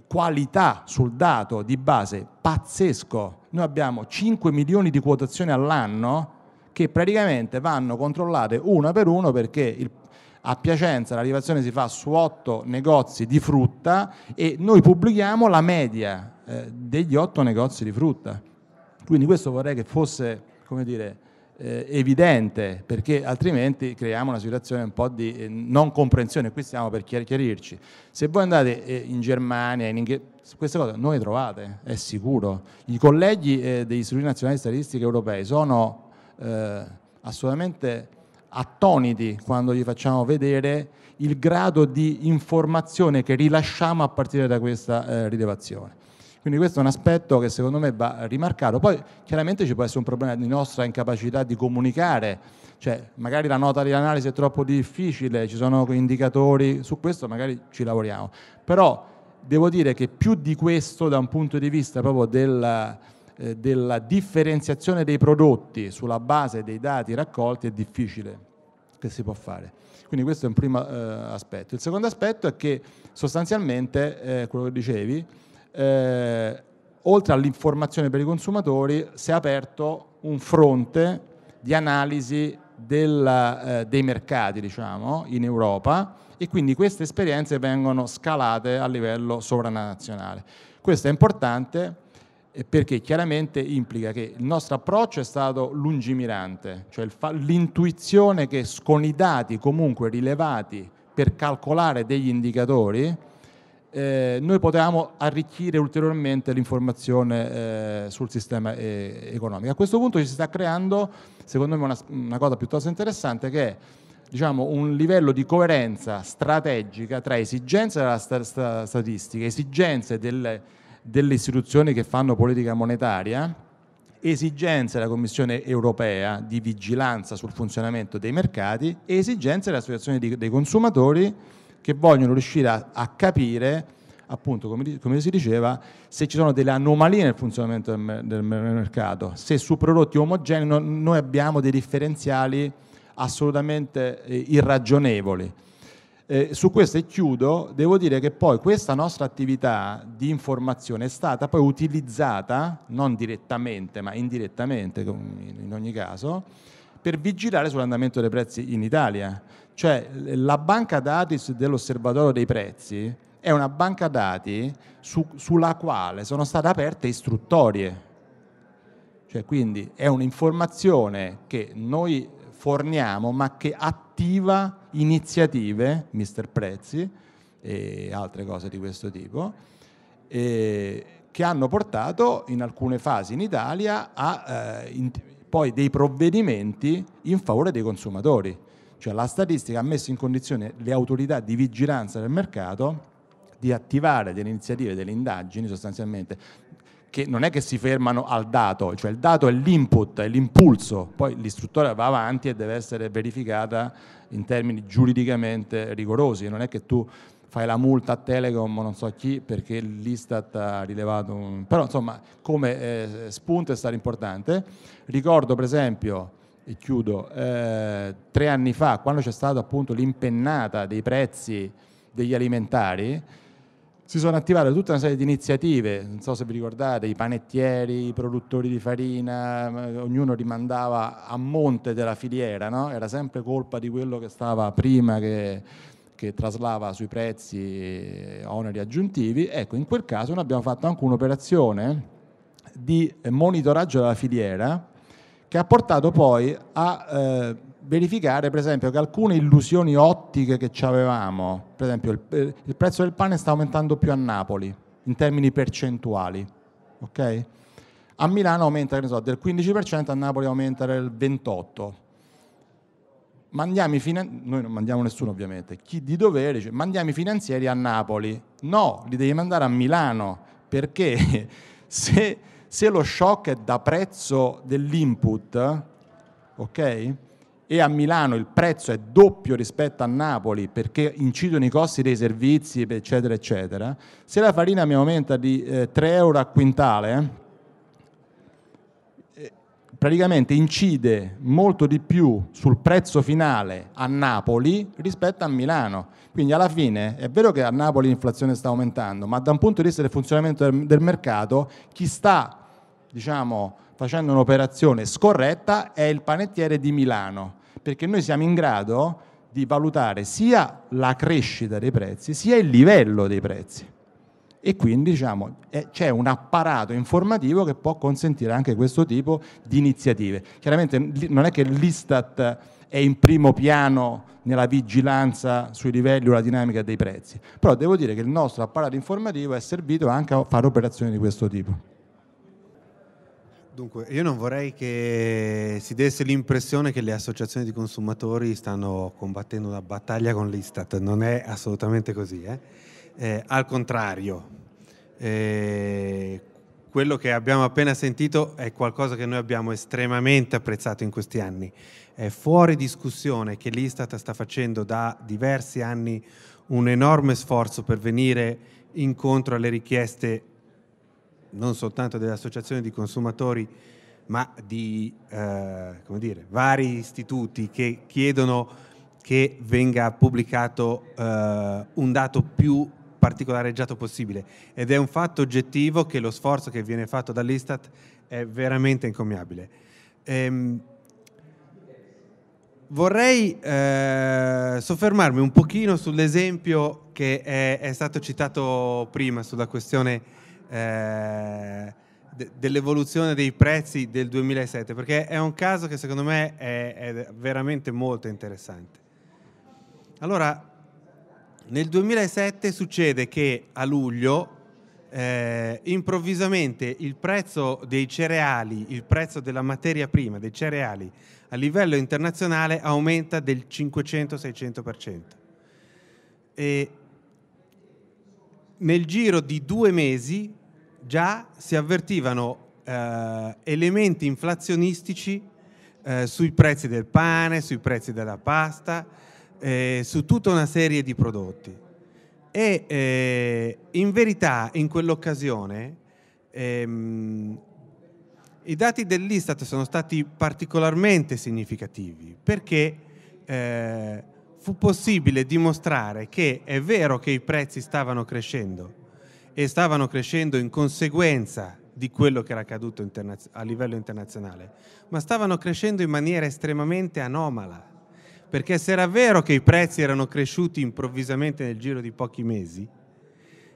qualità sul dato di base pazzesco. Noi abbiamo 5 milioni di quotazioni all'anno che praticamente vanno controllate una per una perché il a Piacenza l'arrivazione si fa su otto negozi di frutta e noi pubblichiamo la media eh, degli otto negozi di frutta. Quindi questo vorrei che fosse, come dire, eh, evidente, perché altrimenti creiamo una situazione un po' di eh, non comprensione, qui stiamo per chiarirci. Se voi andate eh, in Germania, in Inghilterra, queste cose noi le trovate, è sicuro. I collegi eh, degli istituti nazionali statistiche europei sono eh, assolutamente attoniti quando gli facciamo vedere il grado di informazione che rilasciamo a partire da questa eh, rilevazione. Quindi questo è un aspetto che secondo me va rimarcato. Poi chiaramente ci può essere un problema di nostra incapacità di comunicare, cioè magari la nota di analisi è troppo difficile, ci sono indicatori, su questo magari ci lavoriamo. Però devo dire che più di questo da un punto di vista proprio del... Eh, della differenziazione dei prodotti sulla base dei dati raccolti è difficile che si può fare. Quindi questo è un primo eh, aspetto. Il secondo aspetto è che sostanzialmente, eh, quello che dicevi, eh, oltre all'informazione per i consumatori, si è aperto un fronte di analisi del, eh, dei mercati diciamo, in Europa e quindi queste esperienze vengono scalate a livello sovranazionale. Questo è importante perché chiaramente implica che il nostro approccio è stato lungimirante, cioè l'intuizione che con i dati comunque rilevati per calcolare degli indicatori, eh, noi potevamo arricchire ulteriormente l'informazione eh, sul sistema eh, economico. A questo punto ci si sta creando, secondo me, una, una cosa piuttosto interessante che è diciamo, un livello di coerenza strategica tra esigenze della sta, sta, statistica, esigenze delle, delle istituzioni che fanno politica monetaria, esigenze della Commissione europea di vigilanza sul funzionamento dei mercati e esigenze delle associazioni dei consumatori che vogliono riuscire a, a capire, appunto, come, come, si diceva, se ci sono delle anomalie nel funzionamento del, del mercato, se su prodotti omogenei no, noi abbiamo dei differenziali assolutamente eh, irragionevoli. Eh, su questo e chiudo, devo dire che poi questa nostra attività di informazione è stata poi utilizzata, non direttamente ma indirettamente in ogni caso, per vigilare sull'andamento dei prezzi in Italia. Cioè la banca dati dell'osservatorio dei prezzi è una banca dati su, sulla quale sono state aperte istruttorie. Cioè, quindi è un'informazione che noi forniamo ma che attualmente attiva iniziative, Mister Prezzi e altre cose di questo tipo, eh, che hanno portato in alcune fasi in Italia a eh, in, poi dei provvedimenti in favore dei consumatori. Cioè la statistica ha messo in condizione le autorità di vigilanza del mercato di attivare delle iniziative, delle indagini sostanzialmente che non è che si fermano al dato, cioè il dato è l'input, è l'impulso, poi l'istruttore va avanti e deve essere verificata in termini giuridicamente rigorosi, non è che tu fai la multa a Telecom o non so chi perché l'Istat ha rilevato un... però insomma come eh, spunto è stato importante. Ricordo per esempio e chiudo, eh, tre anni fa quando c'è stata appunto l'impennata dei prezzi degli alimentari, si sono attivate tutta una serie di iniziative, non so se vi ricordate, i panettieri, i produttori di farina, eh, ognuno rimandava a monte della filiera, no? era sempre colpa di quello che stava prima che, che traslava sui prezzi eh, oneri aggiuntivi. Ecco, in quel caso noi abbiamo fatto anche un'operazione di monitoraggio della filiera che ha portato poi a... Eh, verificare per esempio che alcune illusioni ottiche che ci avevamo, per esempio il, eh, il, prezzo del pane sta aumentando più a Napoli in termini percentuali, okay? A Milano aumenta so, del 15%, a Napoli aumenta del 28%. Mandiamo i finanzieri, noi non mandiamo nessuno ovviamente, chi di dovere dice mandiamo i finanzieri a Napoli, no, li devi mandare a Milano perché se, se lo shock è da prezzo dell'input, ok? e a Milano il prezzo è doppio rispetto a Napoli perché incidono i costi dei servizi, eccetera, eccetera, se la farina mi aumenta di eh, 3 euro a quintale, eh, praticamente incide molto di più sul prezzo finale a Napoli rispetto a Milano. Quindi alla fine è vero che a Napoli l'inflazione sta aumentando, ma da un punto di vista del funzionamento del, del mercato, chi sta, diciamo, facendo un'operazione scorretta è il panettiere di Milano perché noi siamo in grado di valutare sia la crescita dei prezzi sia il livello dei prezzi e quindi diciamo, c'è un apparato informativo che può consentire anche questo tipo di iniziative. Chiaramente non è che l'Istat è in primo piano nella vigilanza sui livelli o la dinamica dei prezzi, però devo dire che il nostro apparato informativo è servito anche a fare operazioni di questo tipo. Dunque, io non vorrei che si desse l'impressione che le associazioni di consumatori stanno combattendo una battaglia con l'Istat, non è assolutamente così. Eh? Eh, al contrario, eh, quello che abbiamo appena sentito è qualcosa che noi abbiamo estremamente apprezzato in questi anni. È fuori discussione che l'Istat sta facendo da diversi anni un enorme sforzo per venire incontro alle richieste non soltanto delle associazioni di consumatori, ma di eh, dire, vari istituti che chiedono che venga pubblicato eh, un dato più particolareggiato possibile ed è un fatto oggettivo che lo sforzo che viene fatto dall'Istat è veramente incommiabile. Ehm, vorrei eh, soffermarmi un pochino sull'esempio che è, è stato citato prima sulla questione eh, dell'evoluzione dei prezzi del 2007, perché è un caso che secondo me è, è veramente molto interessante. Allora, nel 2007 succede che a luglio eh, improvvisamente il prezzo dei cereali, il prezzo della materia prima, dei cereali, a livello internazionale aumenta del 500-600%. E nel giro di due mesi già si avvertivano eh, elementi inflazionistici eh, sui prezzi del pane, sui prezzi della pasta, eh, su tutta una serie di prodotti. E eh, in verità in quell'occasione ehm, i dati dell'Istat sono stati particolarmente significativi perché eh, fu possibile dimostrare che è vero che i prezzi stavano crescendo, e stavano crescendo in conseguenza di quello che era accaduto internaz- a livello internazionale, ma stavano crescendo in maniera estremamente anomala, perché se era vero che i prezzi erano cresciuti improvvisamente nel giro di pochi mesi,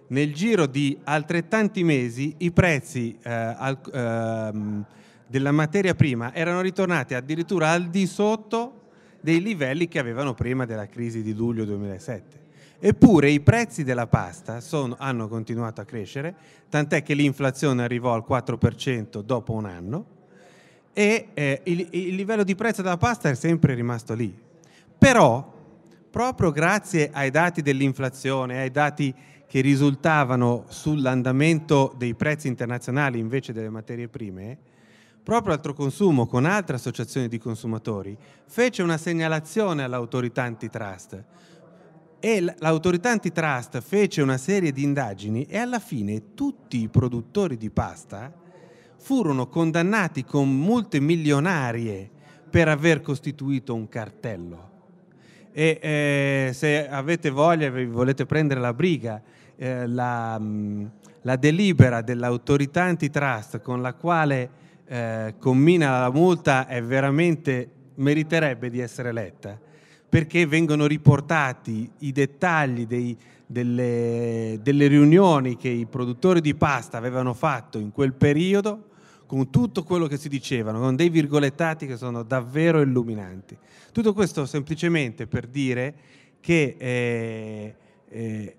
nel giro di altrettanti mesi i prezzi eh, al, ehm, della materia prima erano ritornati addirittura al di sotto dei livelli che avevano prima della crisi di luglio 2007. Eppure i prezzi della pasta sono, hanno continuato a crescere, tant'è che l'inflazione arrivò al 4% dopo un anno e eh, il, il livello di prezzo della pasta è sempre rimasto lì. Però, proprio grazie ai dati dell'inflazione, ai dati che risultavano sull'andamento dei prezzi internazionali invece delle materie prime, proprio Altroconsumo con altre associazioni di consumatori fece una segnalazione all'autorità antitrust e l'autorità antitrust fece una serie di indagini e alla fine tutti i produttori di pasta furono condannati con multe milionarie per aver costituito un cartello. E eh, se avete voglia, vi volete prendere la briga, eh, la, mm, la, delibera dell'autorità antitrust con la quale eh, commina la multa è veramente meriterebbe di essere letta perché vengono riportati i dettagli dei, delle, delle riunioni che i produttori di pasta avevano fatto in quel periodo con tutto quello che si dicevano, con dei virgolettati che sono davvero illuminanti. Tutto questo semplicemente per dire che eh, eh,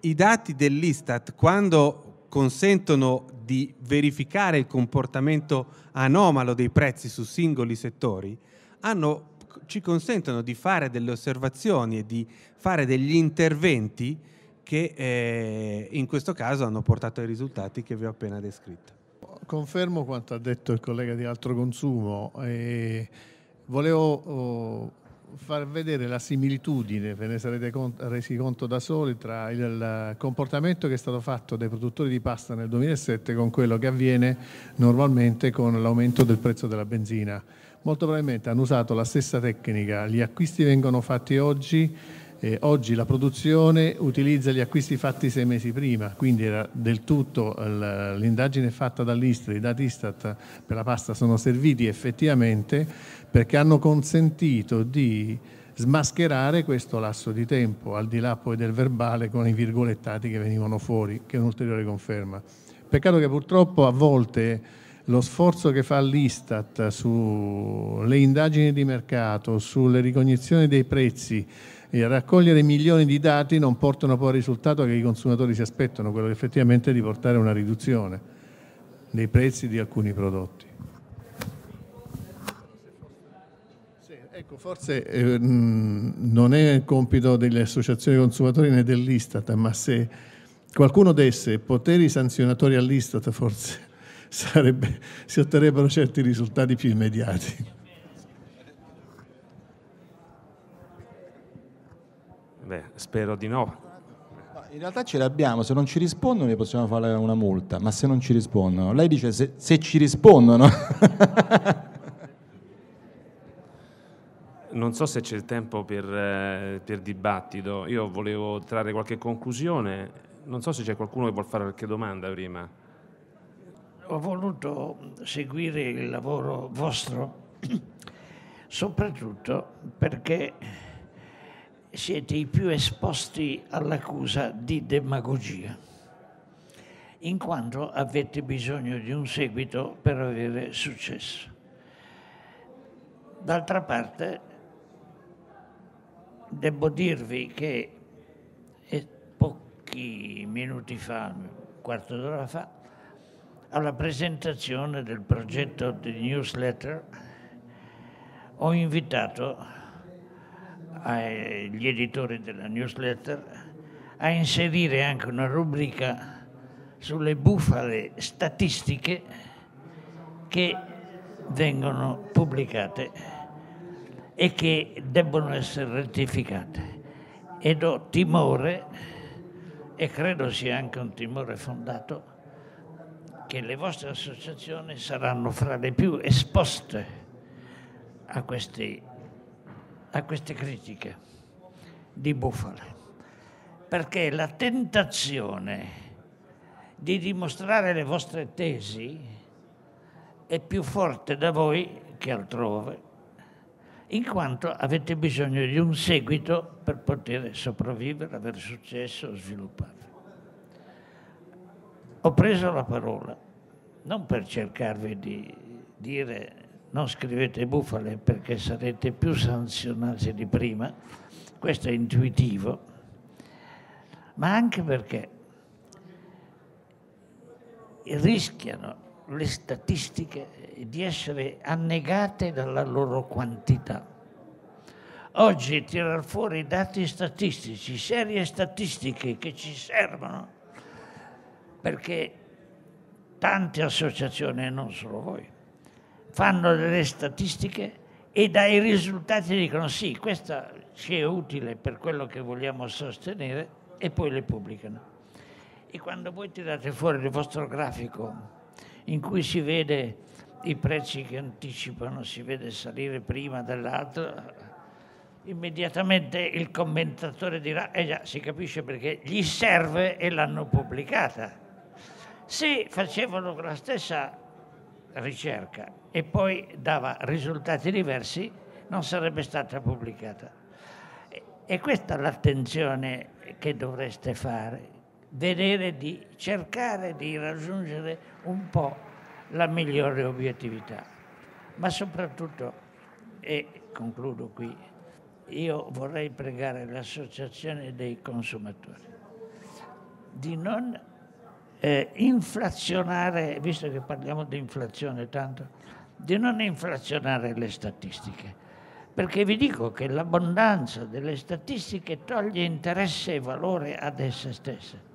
i dati dell'Istat, quando consentono di verificare il comportamento anomalo dei prezzi su singoli settori, hanno ci consentono di fare delle osservazioni e di fare degli interventi che eh, in questo caso hanno portato ai risultati che vi ho appena descritto. Confermo quanto ha detto il collega di Altro Consumo. E volevo oh, far vedere la similitudine, ve ne sarete resi conto da soli, tra il comportamento che è stato fatto dai produttori di pasta nel 2007 con quello che avviene normalmente con l'aumento del prezzo della benzina molto probabilmente hanno usato la stessa tecnica, gli acquisti vengono fatti oggi, eh, oggi la produzione utilizza gli acquisti fatti sei mesi prima, quindi era del tutto l'indagine fatta dall'Istat, i dati Istat per la pasta sono serviti effettivamente perché hanno consentito di smascherare questo lasso di tempo, al di là poi del verbale con i virgolettati che venivano fuori, che è un'ulteriore conferma. Peccato che purtroppo a volte lo sforzo che fa l'Istat sulle indagini di mercato, sulle ricognizioni dei prezzi, e raccogliere milioni di dati non portano poi al risultato che i consumatori si aspettano, quello effettivamente di portare una riduzione dei prezzi di alcuni prodotti. Ecco, forse eh, non è il compito delle associazioni consumatori né dell'Istat, ma se qualcuno desse poteri sanzionatori all'Istat forse sarebbe, si otterrebbero certi risultati più immediati. Beh, spero di no. In realtà ce l'abbiamo, se non ci rispondono ne possiamo fare una multa, ma se non ci rispondono, lei dice se, se ci rispondono. non so se c'è il tempo per, eh, per, dibattito, io volevo trarre qualche conclusione, non so se c'è qualcuno che vuole fare qualche domanda prima ho voluto seguire il lavoro vostro soprattutto perché siete i più esposti all'accusa di demagogia, in quanto avete bisogno di un seguito per avere successo. D'altra parte, devo dirvi che eh, pochi minuti fa, un quarto d'ora fa, alla presentazione del progetto di newsletter ho invitato gli editori della newsletter a inserire anche una rubrica sulle bufale statistiche che vengono pubblicate e che debbono essere rettificate. Ed ho timore, e credo sia anche un timore fondato, che le vostre associazioni saranno fra le più esposte a, questi, a queste critiche di bufale, perché la tentazione di dimostrare le vostre tesi è più forte da voi che altrove, in quanto avete bisogno di un seguito per poter sopravvivere, avere successo, sviluppare. Ho preso la parola non per cercarvi di dire non scrivete bufale perché sarete più sanzionati di prima, questo è intuitivo, ma anche perché rischiano le statistiche di essere annegate dalla loro quantità. Oggi tirar fuori dati statistici, serie statistiche che ci servono, perché tante associazioni, e non solo voi, fanno delle statistiche e dai risultati dicono sì, questa ci è utile per quello che vogliamo sostenere e poi le pubblicano. E quando voi tirate fuori il vostro grafico in cui si vede i prezzi che anticipano, si vede salire prima dell'altro, immediatamente il commentatore dirà, eh già, si capisce perché gli serve e l'hanno pubblicata se facevano la stessa ricerca e poi dava risultati diversi, non sarebbe stata pubblicata. E questa è l'attenzione che dovreste fare, vedere di cercare di raggiungere un po' la migliore obiettività. Ma soprattutto, e concludo qui, io vorrei pregare l'associazione dei consumatori di non eh, inflazionare, visto che parliamo di inflazione tanto, di non inflazionare le statistiche. Perché vi dico che l'abbondanza delle statistiche toglie interesse e valore ad esse stesse.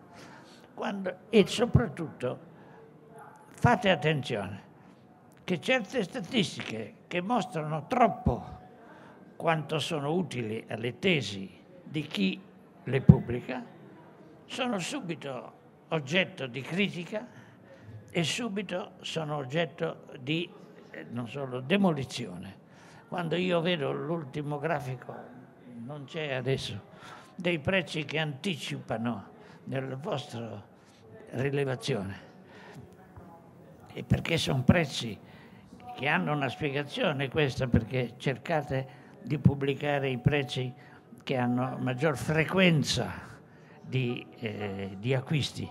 Quando, e soprattutto fate attenzione che certe statistiche che mostrano troppo quanto sono utili alle tesi di chi le pubblica sono subito oggetto di critica e subito sono oggetto di eh, non solo demolizione. Quando io vedo l'ultimo grafico, non c'è adesso, dei prezzi che anticipano nella vostra rilevazione, e perché sono prezzi che hanno una spiegazione questa, perché cercate di pubblicare i prezzi che hanno maggior frequenza di, eh, di acquisti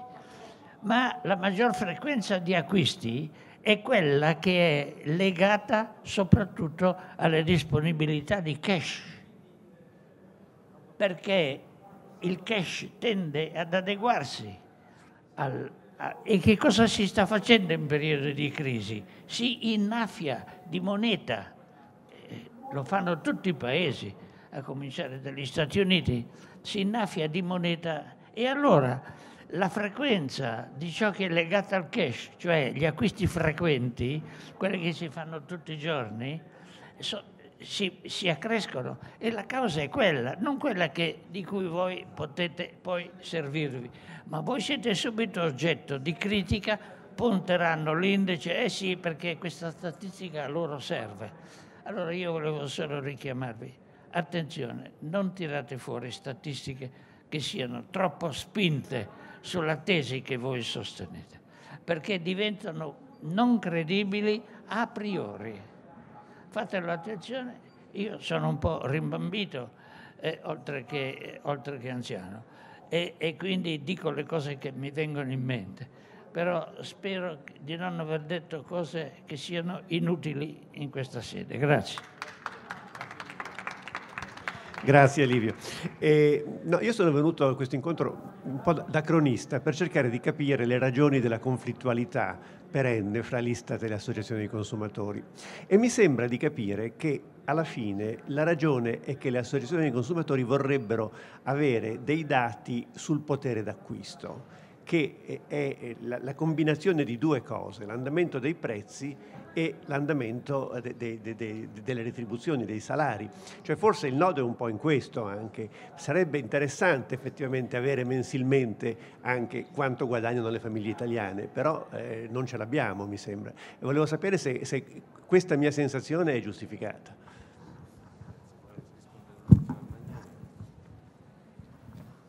ma la maggior frequenza di acquisti è quella che è legata soprattutto alle disponibilità di cash, perché il cash tende ad adeguarsi al, a, e che cosa si sta facendo in periodo di crisi? Si innaffia di moneta, eh, lo fanno tutti i paesi, a cominciare dagli Stati Uniti, si innaffia di moneta e allora la frequenza di ciò che è legato al cash, cioè gli acquisti frequenti, quelli che si fanno tutti i giorni, so, si, si, accrescono e la causa è quella, non quella che, di cui voi potete poi servirvi, ma voi siete subito oggetto di critica, punteranno l'indice, eh sì perché questa statistica a loro serve. Allora io volevo solo richiamarvi, attenzione, non tirate fuori statistiche che siano troppo spinte sulla tesi che voi sostenete, perché diventano non credibili a priori. Fatelo attenzione, io sono un po' rimbambito, eh, oltre, che, eh, oltre, che, anziano, e, e, quindi dico le cose che mi vengono in mente, però spero di non aver detto cose che siano inutili in questa sede. Grazie. Grazie Livio. Eh, no, io sono venuto a questo incontro un po' da cronista per cercare di capire le ragioni della conflittualità perenne fra l'Istat e le associazioni dei consumatori e mi sembra di capire che alla fine la ragione è che le associazioni dei consumatori vorrebbero avere dei dati sul potere d'acquisto che eh, è eh, la, combinazione di due cose, l'andamento dei prezzi e l'andamento eh, de, de, de, delle retribuzioni, dei salari. Cioè forse il nodo è un po' in questo anche. Sarebbe interessante effettivamente avere mensilmente anche quanto guadagnano le famiglie italiane, però eh, non ce l'abbiamo mi sembra. E volevo sapere se, se questa mia sensazione è giustificata.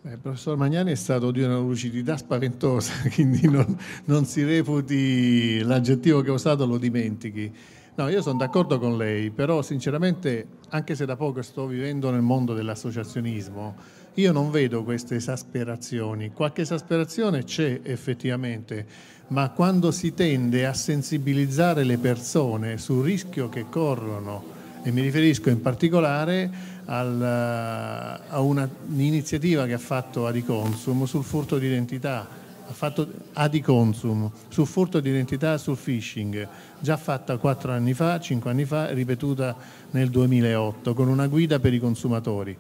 Eh, il professor Magnani è stato di una lucidità spaventosa, quindi non, non si reputi l'aggettivo che ho usato, lo dimentichi. No, io sono d'accordo con lei, però sinceramente, anche se da poco sto vivendo nel mondo dell'associazionismo, io non vedo queste esasperazioni. Qualche esasperazione c'è effettivamente, ma quando si tende a sensibilizzare le persone sul rischio che corrono, e mi riferisco in particolare al, eh, a un'iniziativa che ha fatto Adiconsum sul furto di identità, ha fatto Adiconsum sul furto di identità sul phishing, già fatta 4 anni fa, 5 anni fa, ripetuta nel 2008 con una guida per i consumatori.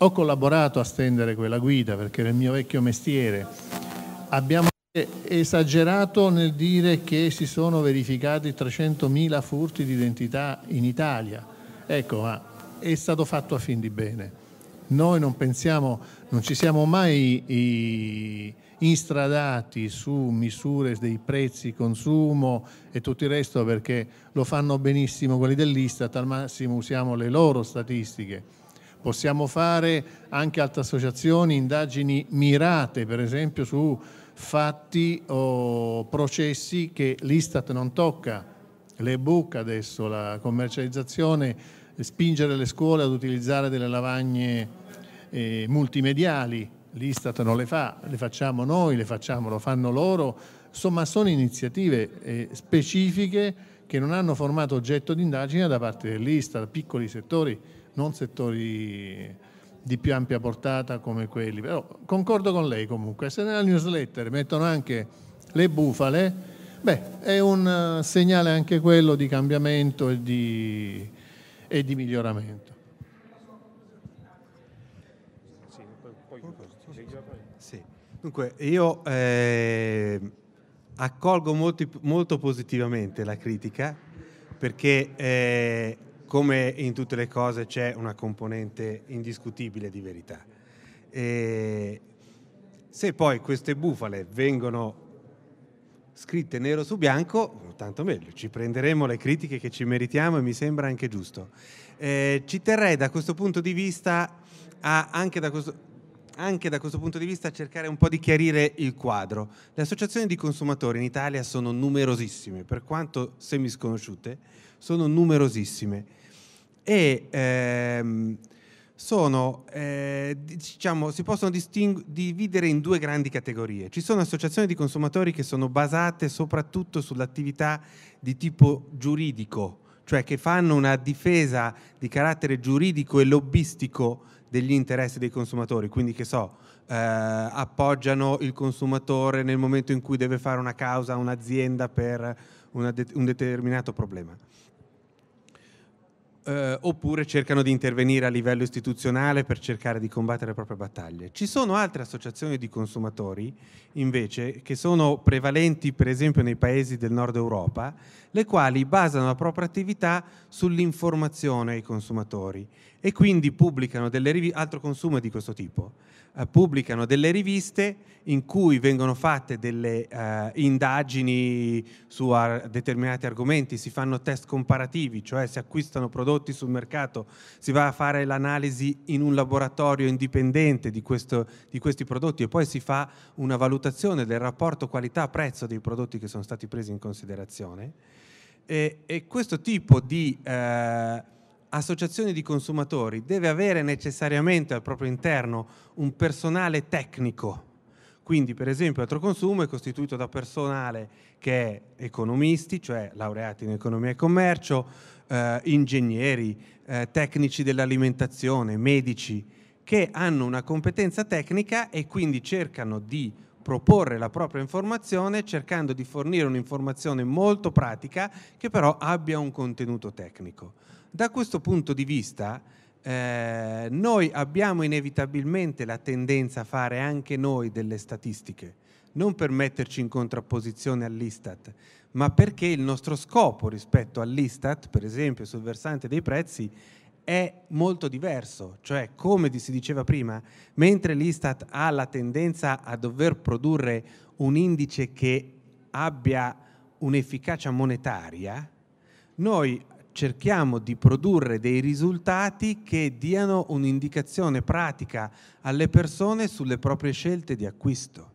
Ho collaborato a stendere quella guida perché era il mio vecchio mestiere. Abbiamo esagerato nel dire che si sono verificati 300.000 furti di identità in Italia. Ecco, ma è stato fatto a fin di bene. Noi non pensiamo, non ci siamo mai i, instradati su misure dei prezzi, consumo e tutto il resto perché lo fanno benissimo quelli dell'Istat, al massimo usiamo le loro statistiche. Possiamo fare anche altre associazioni indagini mirate, per esempio, su fatti o processi che l'Istat non tocca. Le book adesso, la commercializzazione spingere le scuole ad utilizzare delle lavagne eh, multimediali, l'Istat non le fa, le facciamo noi, le facciamo, lo fanno loro, insomma sono iniziative eh, specifiche che non hanno formato oggetto di indagine da parte dell'Istat, piccoli settori, non settori di più ampia portata come quelli, però concordo con lei comunque, se nella newsletter mettono anche le bufale, beh, è un eh, segnale anche quello di cambiamento e di e di miglioramento. Sì. poi, Dunque, io eh, accolgo molti, molto positivamente la critica perché eh, come in tutte le cose c'è una componente indiscutibile di verità. E se poi queste bufale vengono scritte nero su bianco, tanto meglio, ci prenderemo le critiche che ci meritiamo e mi sembra anche giusto. Eh, ci terrei da questo punto di vista a, anche da questo anche da questo punto di vista cercare un po' di chiarire il quadro. Le associazioni di consumatori in Italia sono numerosissime, per quanto semisconosciute, sono numerosissime. E ehm, sono, eh, diciamo, si possono distingu- dividere in due grandi categorie. Ci sono associazioni di consumatori che sono basate soprattutto sull'attività di tipo giuridico, cioè che fanno una difesa di carattere giuridico e lobbistico degli interessi dei consumatori, quindi che so, eh, appoggiano il consumatore nel momento in cui deve fare una causa a un'azienda per una de- un determinato problema eh, oppure cercano di intervenire a livello istituzionale per cercare di combattere le proprie battaglie. Ci sono altre associazioni di consumatori, invece, che sono prevalenti per esempio nei paesi del nord Europa, le quali basano la propria attività sull'informazione ai consumatori e quindi pubblicano delle riviste, altro consumo di questo tipo eh, pubblicano delle riviste in cui vengono fatte delle eh, indagini su ar- determinati argomenti, si fanno test comparativi, cioè si acquistano prodotti sul mercato, si va a fare l'analisi in un laboratorio indipendente di, questo, di questi prodotti e poi si fa una valutazione del rapporto qualità-prezzo dei prodotti che sono stati presi in considerazione. E, e questo tipo di... Eh, associazione di consumatori deve avere necessariamente al proprio interno un personale tecnico. Quindi, per esempio, Atroconsumo è costituito da personale che è economisti, cioè laureati in economia e commercio, eh, ingegneri, eh, tecnici dell'alimentazione, medici, che hanno una competenza tecnica e quindi cercano di proporre la propria informazione cercando di fornire un'informazione molto pratica che però abbia un contenuto tecnico da questo punto di vista eh, noi abbiamo inevitabilmente la tendenza a fare anche noi delle statistiche, non per metterci in contrapposizione all'Istat, ma perché il nostro scopo rispetto all'Istat, per esempio sul versante dei prezzi, è molto diverso, cioè come si diceva prima, mentre l'Istat ha la tendenza a dover produrre un indice che abbia un'efficacia monetaria, noi cerchiamo di produrre dei risultati che diano un'indicazione pratica alle persone sulle proprie scelte di acquisto.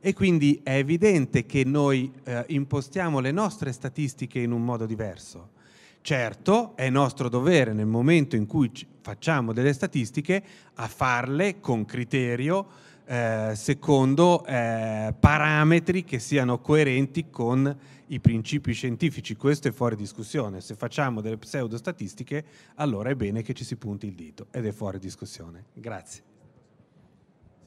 E quindi è evidente che noi eh, impostiamo le nostre statistiche in un modo diverso. Certo, è nostro dovere nel momento in cui facciamo delle statistiche a farle con criterio, eh, secondo eh, parametri che siano coerenti con i principi scientifici. Questo è fuori discussione. Se facciamo delle pseudostatistiche, allora è bene che ci si punti il dito ed è fuori discussione. Grazie.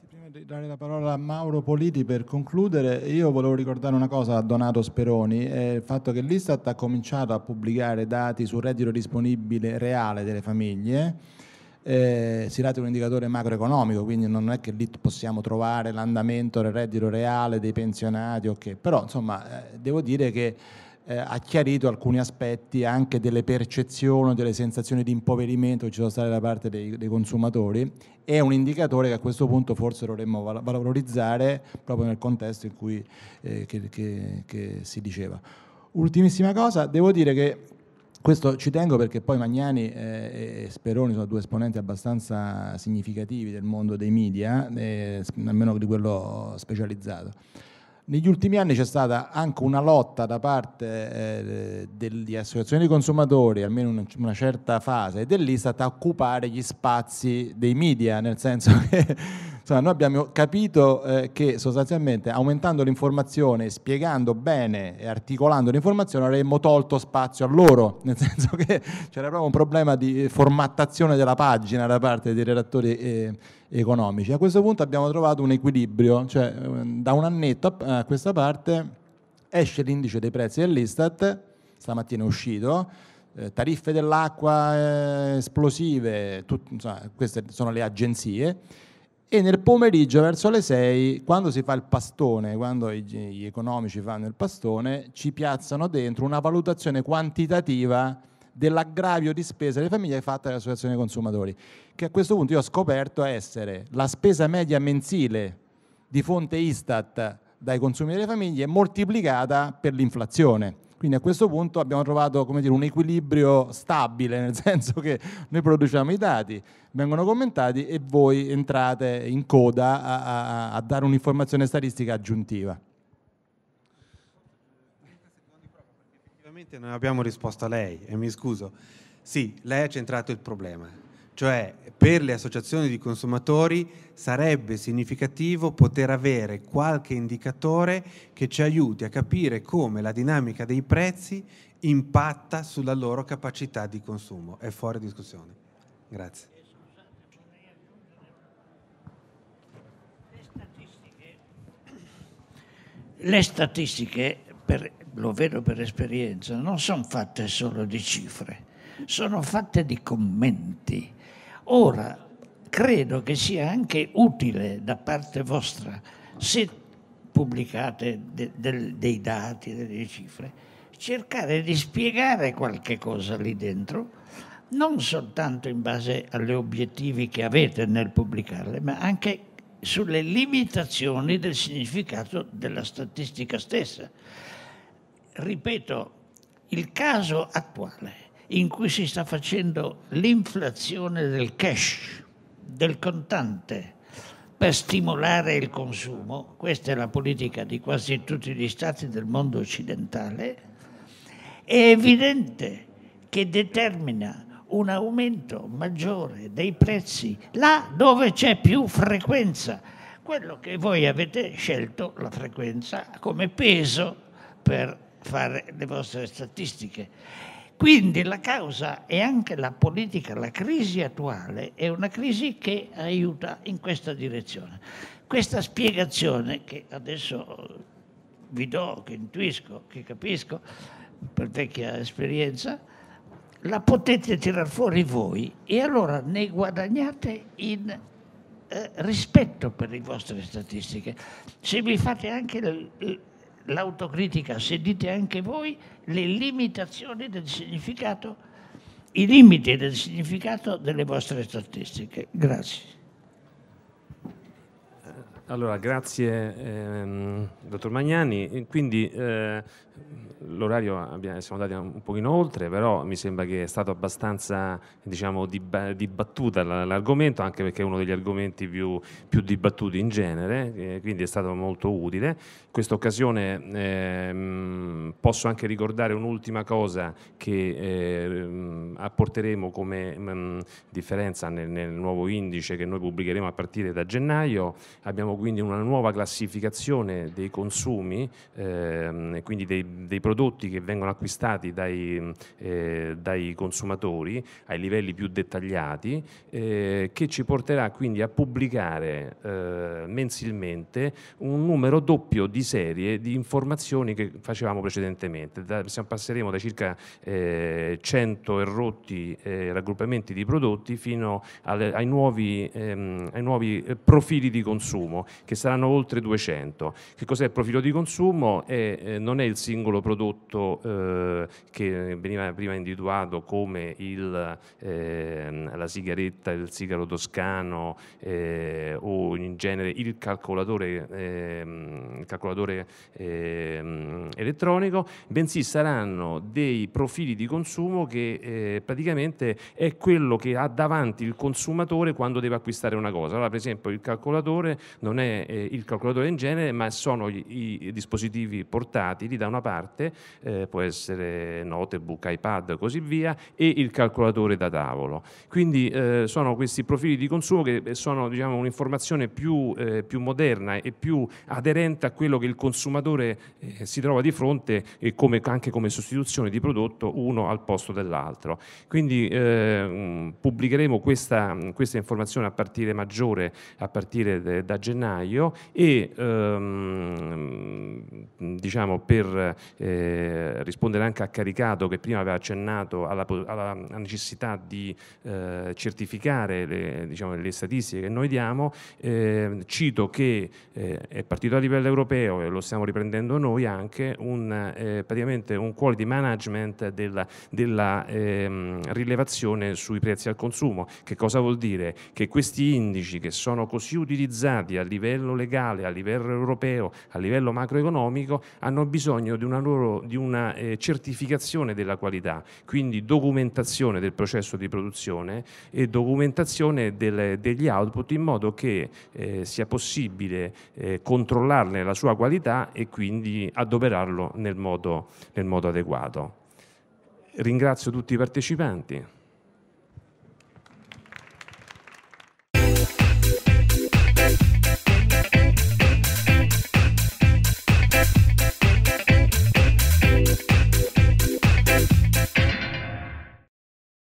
Prima di dare la parola a Mauro Politi per concludere, io volevo ricordare una cosa a Donato Speroni, eh, il fatto che l'Istat ha cominciato a pubblicare dati sul reddito disponibile reale delle famiglie eh, si tratta di un indicatore macroeconomico, quindi non è che lì possiamo trovare l'andamento del reddito reale dei pensionati, okay. però insomma eh, devo dire che eh, ha chiarito alcuni aspetti anche delle percezioni, delle sensazioni di impoverimento che ci sono state da parte dei, dei consumatori, è un indicatore che a questo punto forse dovremmo valorizzare proprio nel contesto in cui eh, che, che, che si diceva. Ultimissima cosa, devo dire che questo ci tengo perché poi Magnani eh, e Speroni sono due esponenti abbastanza significativi del mondo dei media, eh, almeno di quello specializzato. Negli ultimi anni c'è stata anche una lotta da parte eh, delle associazioni di consumatori, almeno in una certa fase, dell'Istat a occupare gli spazi dei media, nel senso che Insomma, noi abbiamo capito eh, che sostanzialmente aumentando l'informazione, spiegando bene e articolando l'informazione avremmo tolto spazio a loro, nel senso che c'era proprio un problema di eh, formattazione della pagina da parte dei redattori eh, economici. A questo punto abbiamo trovato un equilibrio, cioè ehm, da un annetto a questa parte esce l'indice dei prezzi dell'Istat, stamattina è uscito, eh, tariffe dell'acqua eh, esplosive, tut, insomma, queste sono le agenzie, e nel pomeriggio verso le 6, quando si fa il pastone, quando gli economici fanno il pastone, ci piazzano dentro una valutazione quantitativa dell'aggravio di spesa delle famiglie fatta dall'associazione dei consumatori, che a questo punto io ho scoperto essere la spesa media mensile di fonte Istat dai consumi delle famiglie moltiplicata per l'inflazione. Quindi a questo punto abbiamo trovato dire, un equilibrio stabile, nel senso che noi produciamo i dati, vengono commentati e voi entrate in coda a, a, a dare un'informazione statistica aggiuntiva. Effettivamente non abbiamo risposto a lei e mi scuso. Sì, lei ha centrato il problema cioè per le associazioni di consumatori sarebbe significativo poter avere qualche indicatore che ci aiuti a capire come la dinamica dei prezzi impatta sulla loro capacità di consumo. È fuori discussione. Grazie. Le statistiche, per, lo vedo per esperienza, non sono fatte solo di cifre, sono fatte di commenti Ora, credo che sia anche utile da parte vostra, se pubblicate de, de, dei dati, delle cifre, cercare di spiegare qualche cosa lì dentro, non soltanto in base agli obiettivi che avete nel pubblicarle, ma anche sulle limitazioni del significato della statistica stessa. Ripeto, il caso attuale in cui si sta facendo l'inflazione del cash, del contante, per stimolare il consumo, questa è la politica di quasi tutti gli stati del mondo occidentale, è evidente che determina un aumento maggiore dei prezzi là dove c'è più frequenza. Quello che voi avete scelto, la frequenza, come peso per fare le vostre statistiche. Quindi la causa è anche la politica, la crisi attuale è una crisi che aiuta in questa direzione. Questa spiegazione che adesso vi do, che intuisco, che capisco per vecchia esperienza, la potete tirar fuori voi e allora ne guadagnate in eh, rispetto per le vostre statistiche. Se vi fate anche il, l'autocritica, se dite anche voi, le limitazioni del significato, i limiti del significato delle vostre statistiche. Grazie. Allora, grazie ehm, dottor Magnani. Quindi eh, l'orario abbiamo, siamo andati un pochino oltre, però mi sembra che è stato abbastanza diciamo, dib- l'argomento, anche perché è uno degli argomenti più, più dibattuti in genere, eh, quindi è stato molto utile. In questa occasione eh, posso anche ricordare un'ultima cosa che eh, apporteremo come mh, mm, differenza nel, nel nuovo indice che noi pubblicheremo a partire da gennaio. Abbiamo quindi una nuova classificazione dei consumi, eh, quindi dei dei prodotti che vengono acquistati dai, eh, dai consumatori ai livelli più dettagliati eh, che ci porterà quindi a pubblicare eh, mensilmente un numero doppio di serie di informazioni che facevamo precedentemente. Da, passeremo da circa 100 eh, errotti eh, raggruppamenti di prodotti fino alle, ai, nuovi, ehm, ai nuovi profili di consumo che saranno oltre 200. Che cos'è il profilo di consumo? È, eh, non è il sito singolo prodotto eh, che veniva prima individuato come il, eh, la sigaretta, il sigaro toscano eh, o in genere il calcolatore, ehm, il calcolatore ehm, elettronico, bensì saranno dei profili di consumo che eh, praticamente è quello che ha davanti il consumatore quando deve acquistare una cosa. Allora, per esempio, il calcolatore non è eh, il calcolatore in genere, ma sono i, i dispositivi portatili da una parte, eh, può essere notebook, iPad e così via, e il calcolatore da tavolo. Quindi eh, sono questi profili di consumo che sono diciamo, un'informazione più, eh, più, moderna e più aderente a quello che il consumatore eh, si trova di fronte e come, anche come sostituzione di prodotto uno al posto dell'altro. Quindi eh, mm, pubblicheremo questa, questa, informazione a partire maggiore, a partire de, da gennaio e ehm, diciamo per eh, rispondere anche a Caricato che prima aveva accennato alla, alla necessità di eh, certificare le, diciamo, le, statistiche che noi diamo, eh, cito che eh, è partito a livello europeo e lo stiamo riprendendo noi anche un, eh, praticamente un quality management della, della ehm, rilevazione sui prezzi al consumo. Che cosa vuol dire? Che questi indici che sono così utilizzati a livello legale, a livello europeo, a livello macroeconomico, hanno bisogno di una, loro, di una eh, certificazione della qualità, quindi documentazione del processo di produzione e documentazione del, degli output in modo che eh, sia possibile eh, controllarne la sua qualità e quindi adoperarlo nel modo, nel modo adeguato. Ringrazio tutti i partecipanti.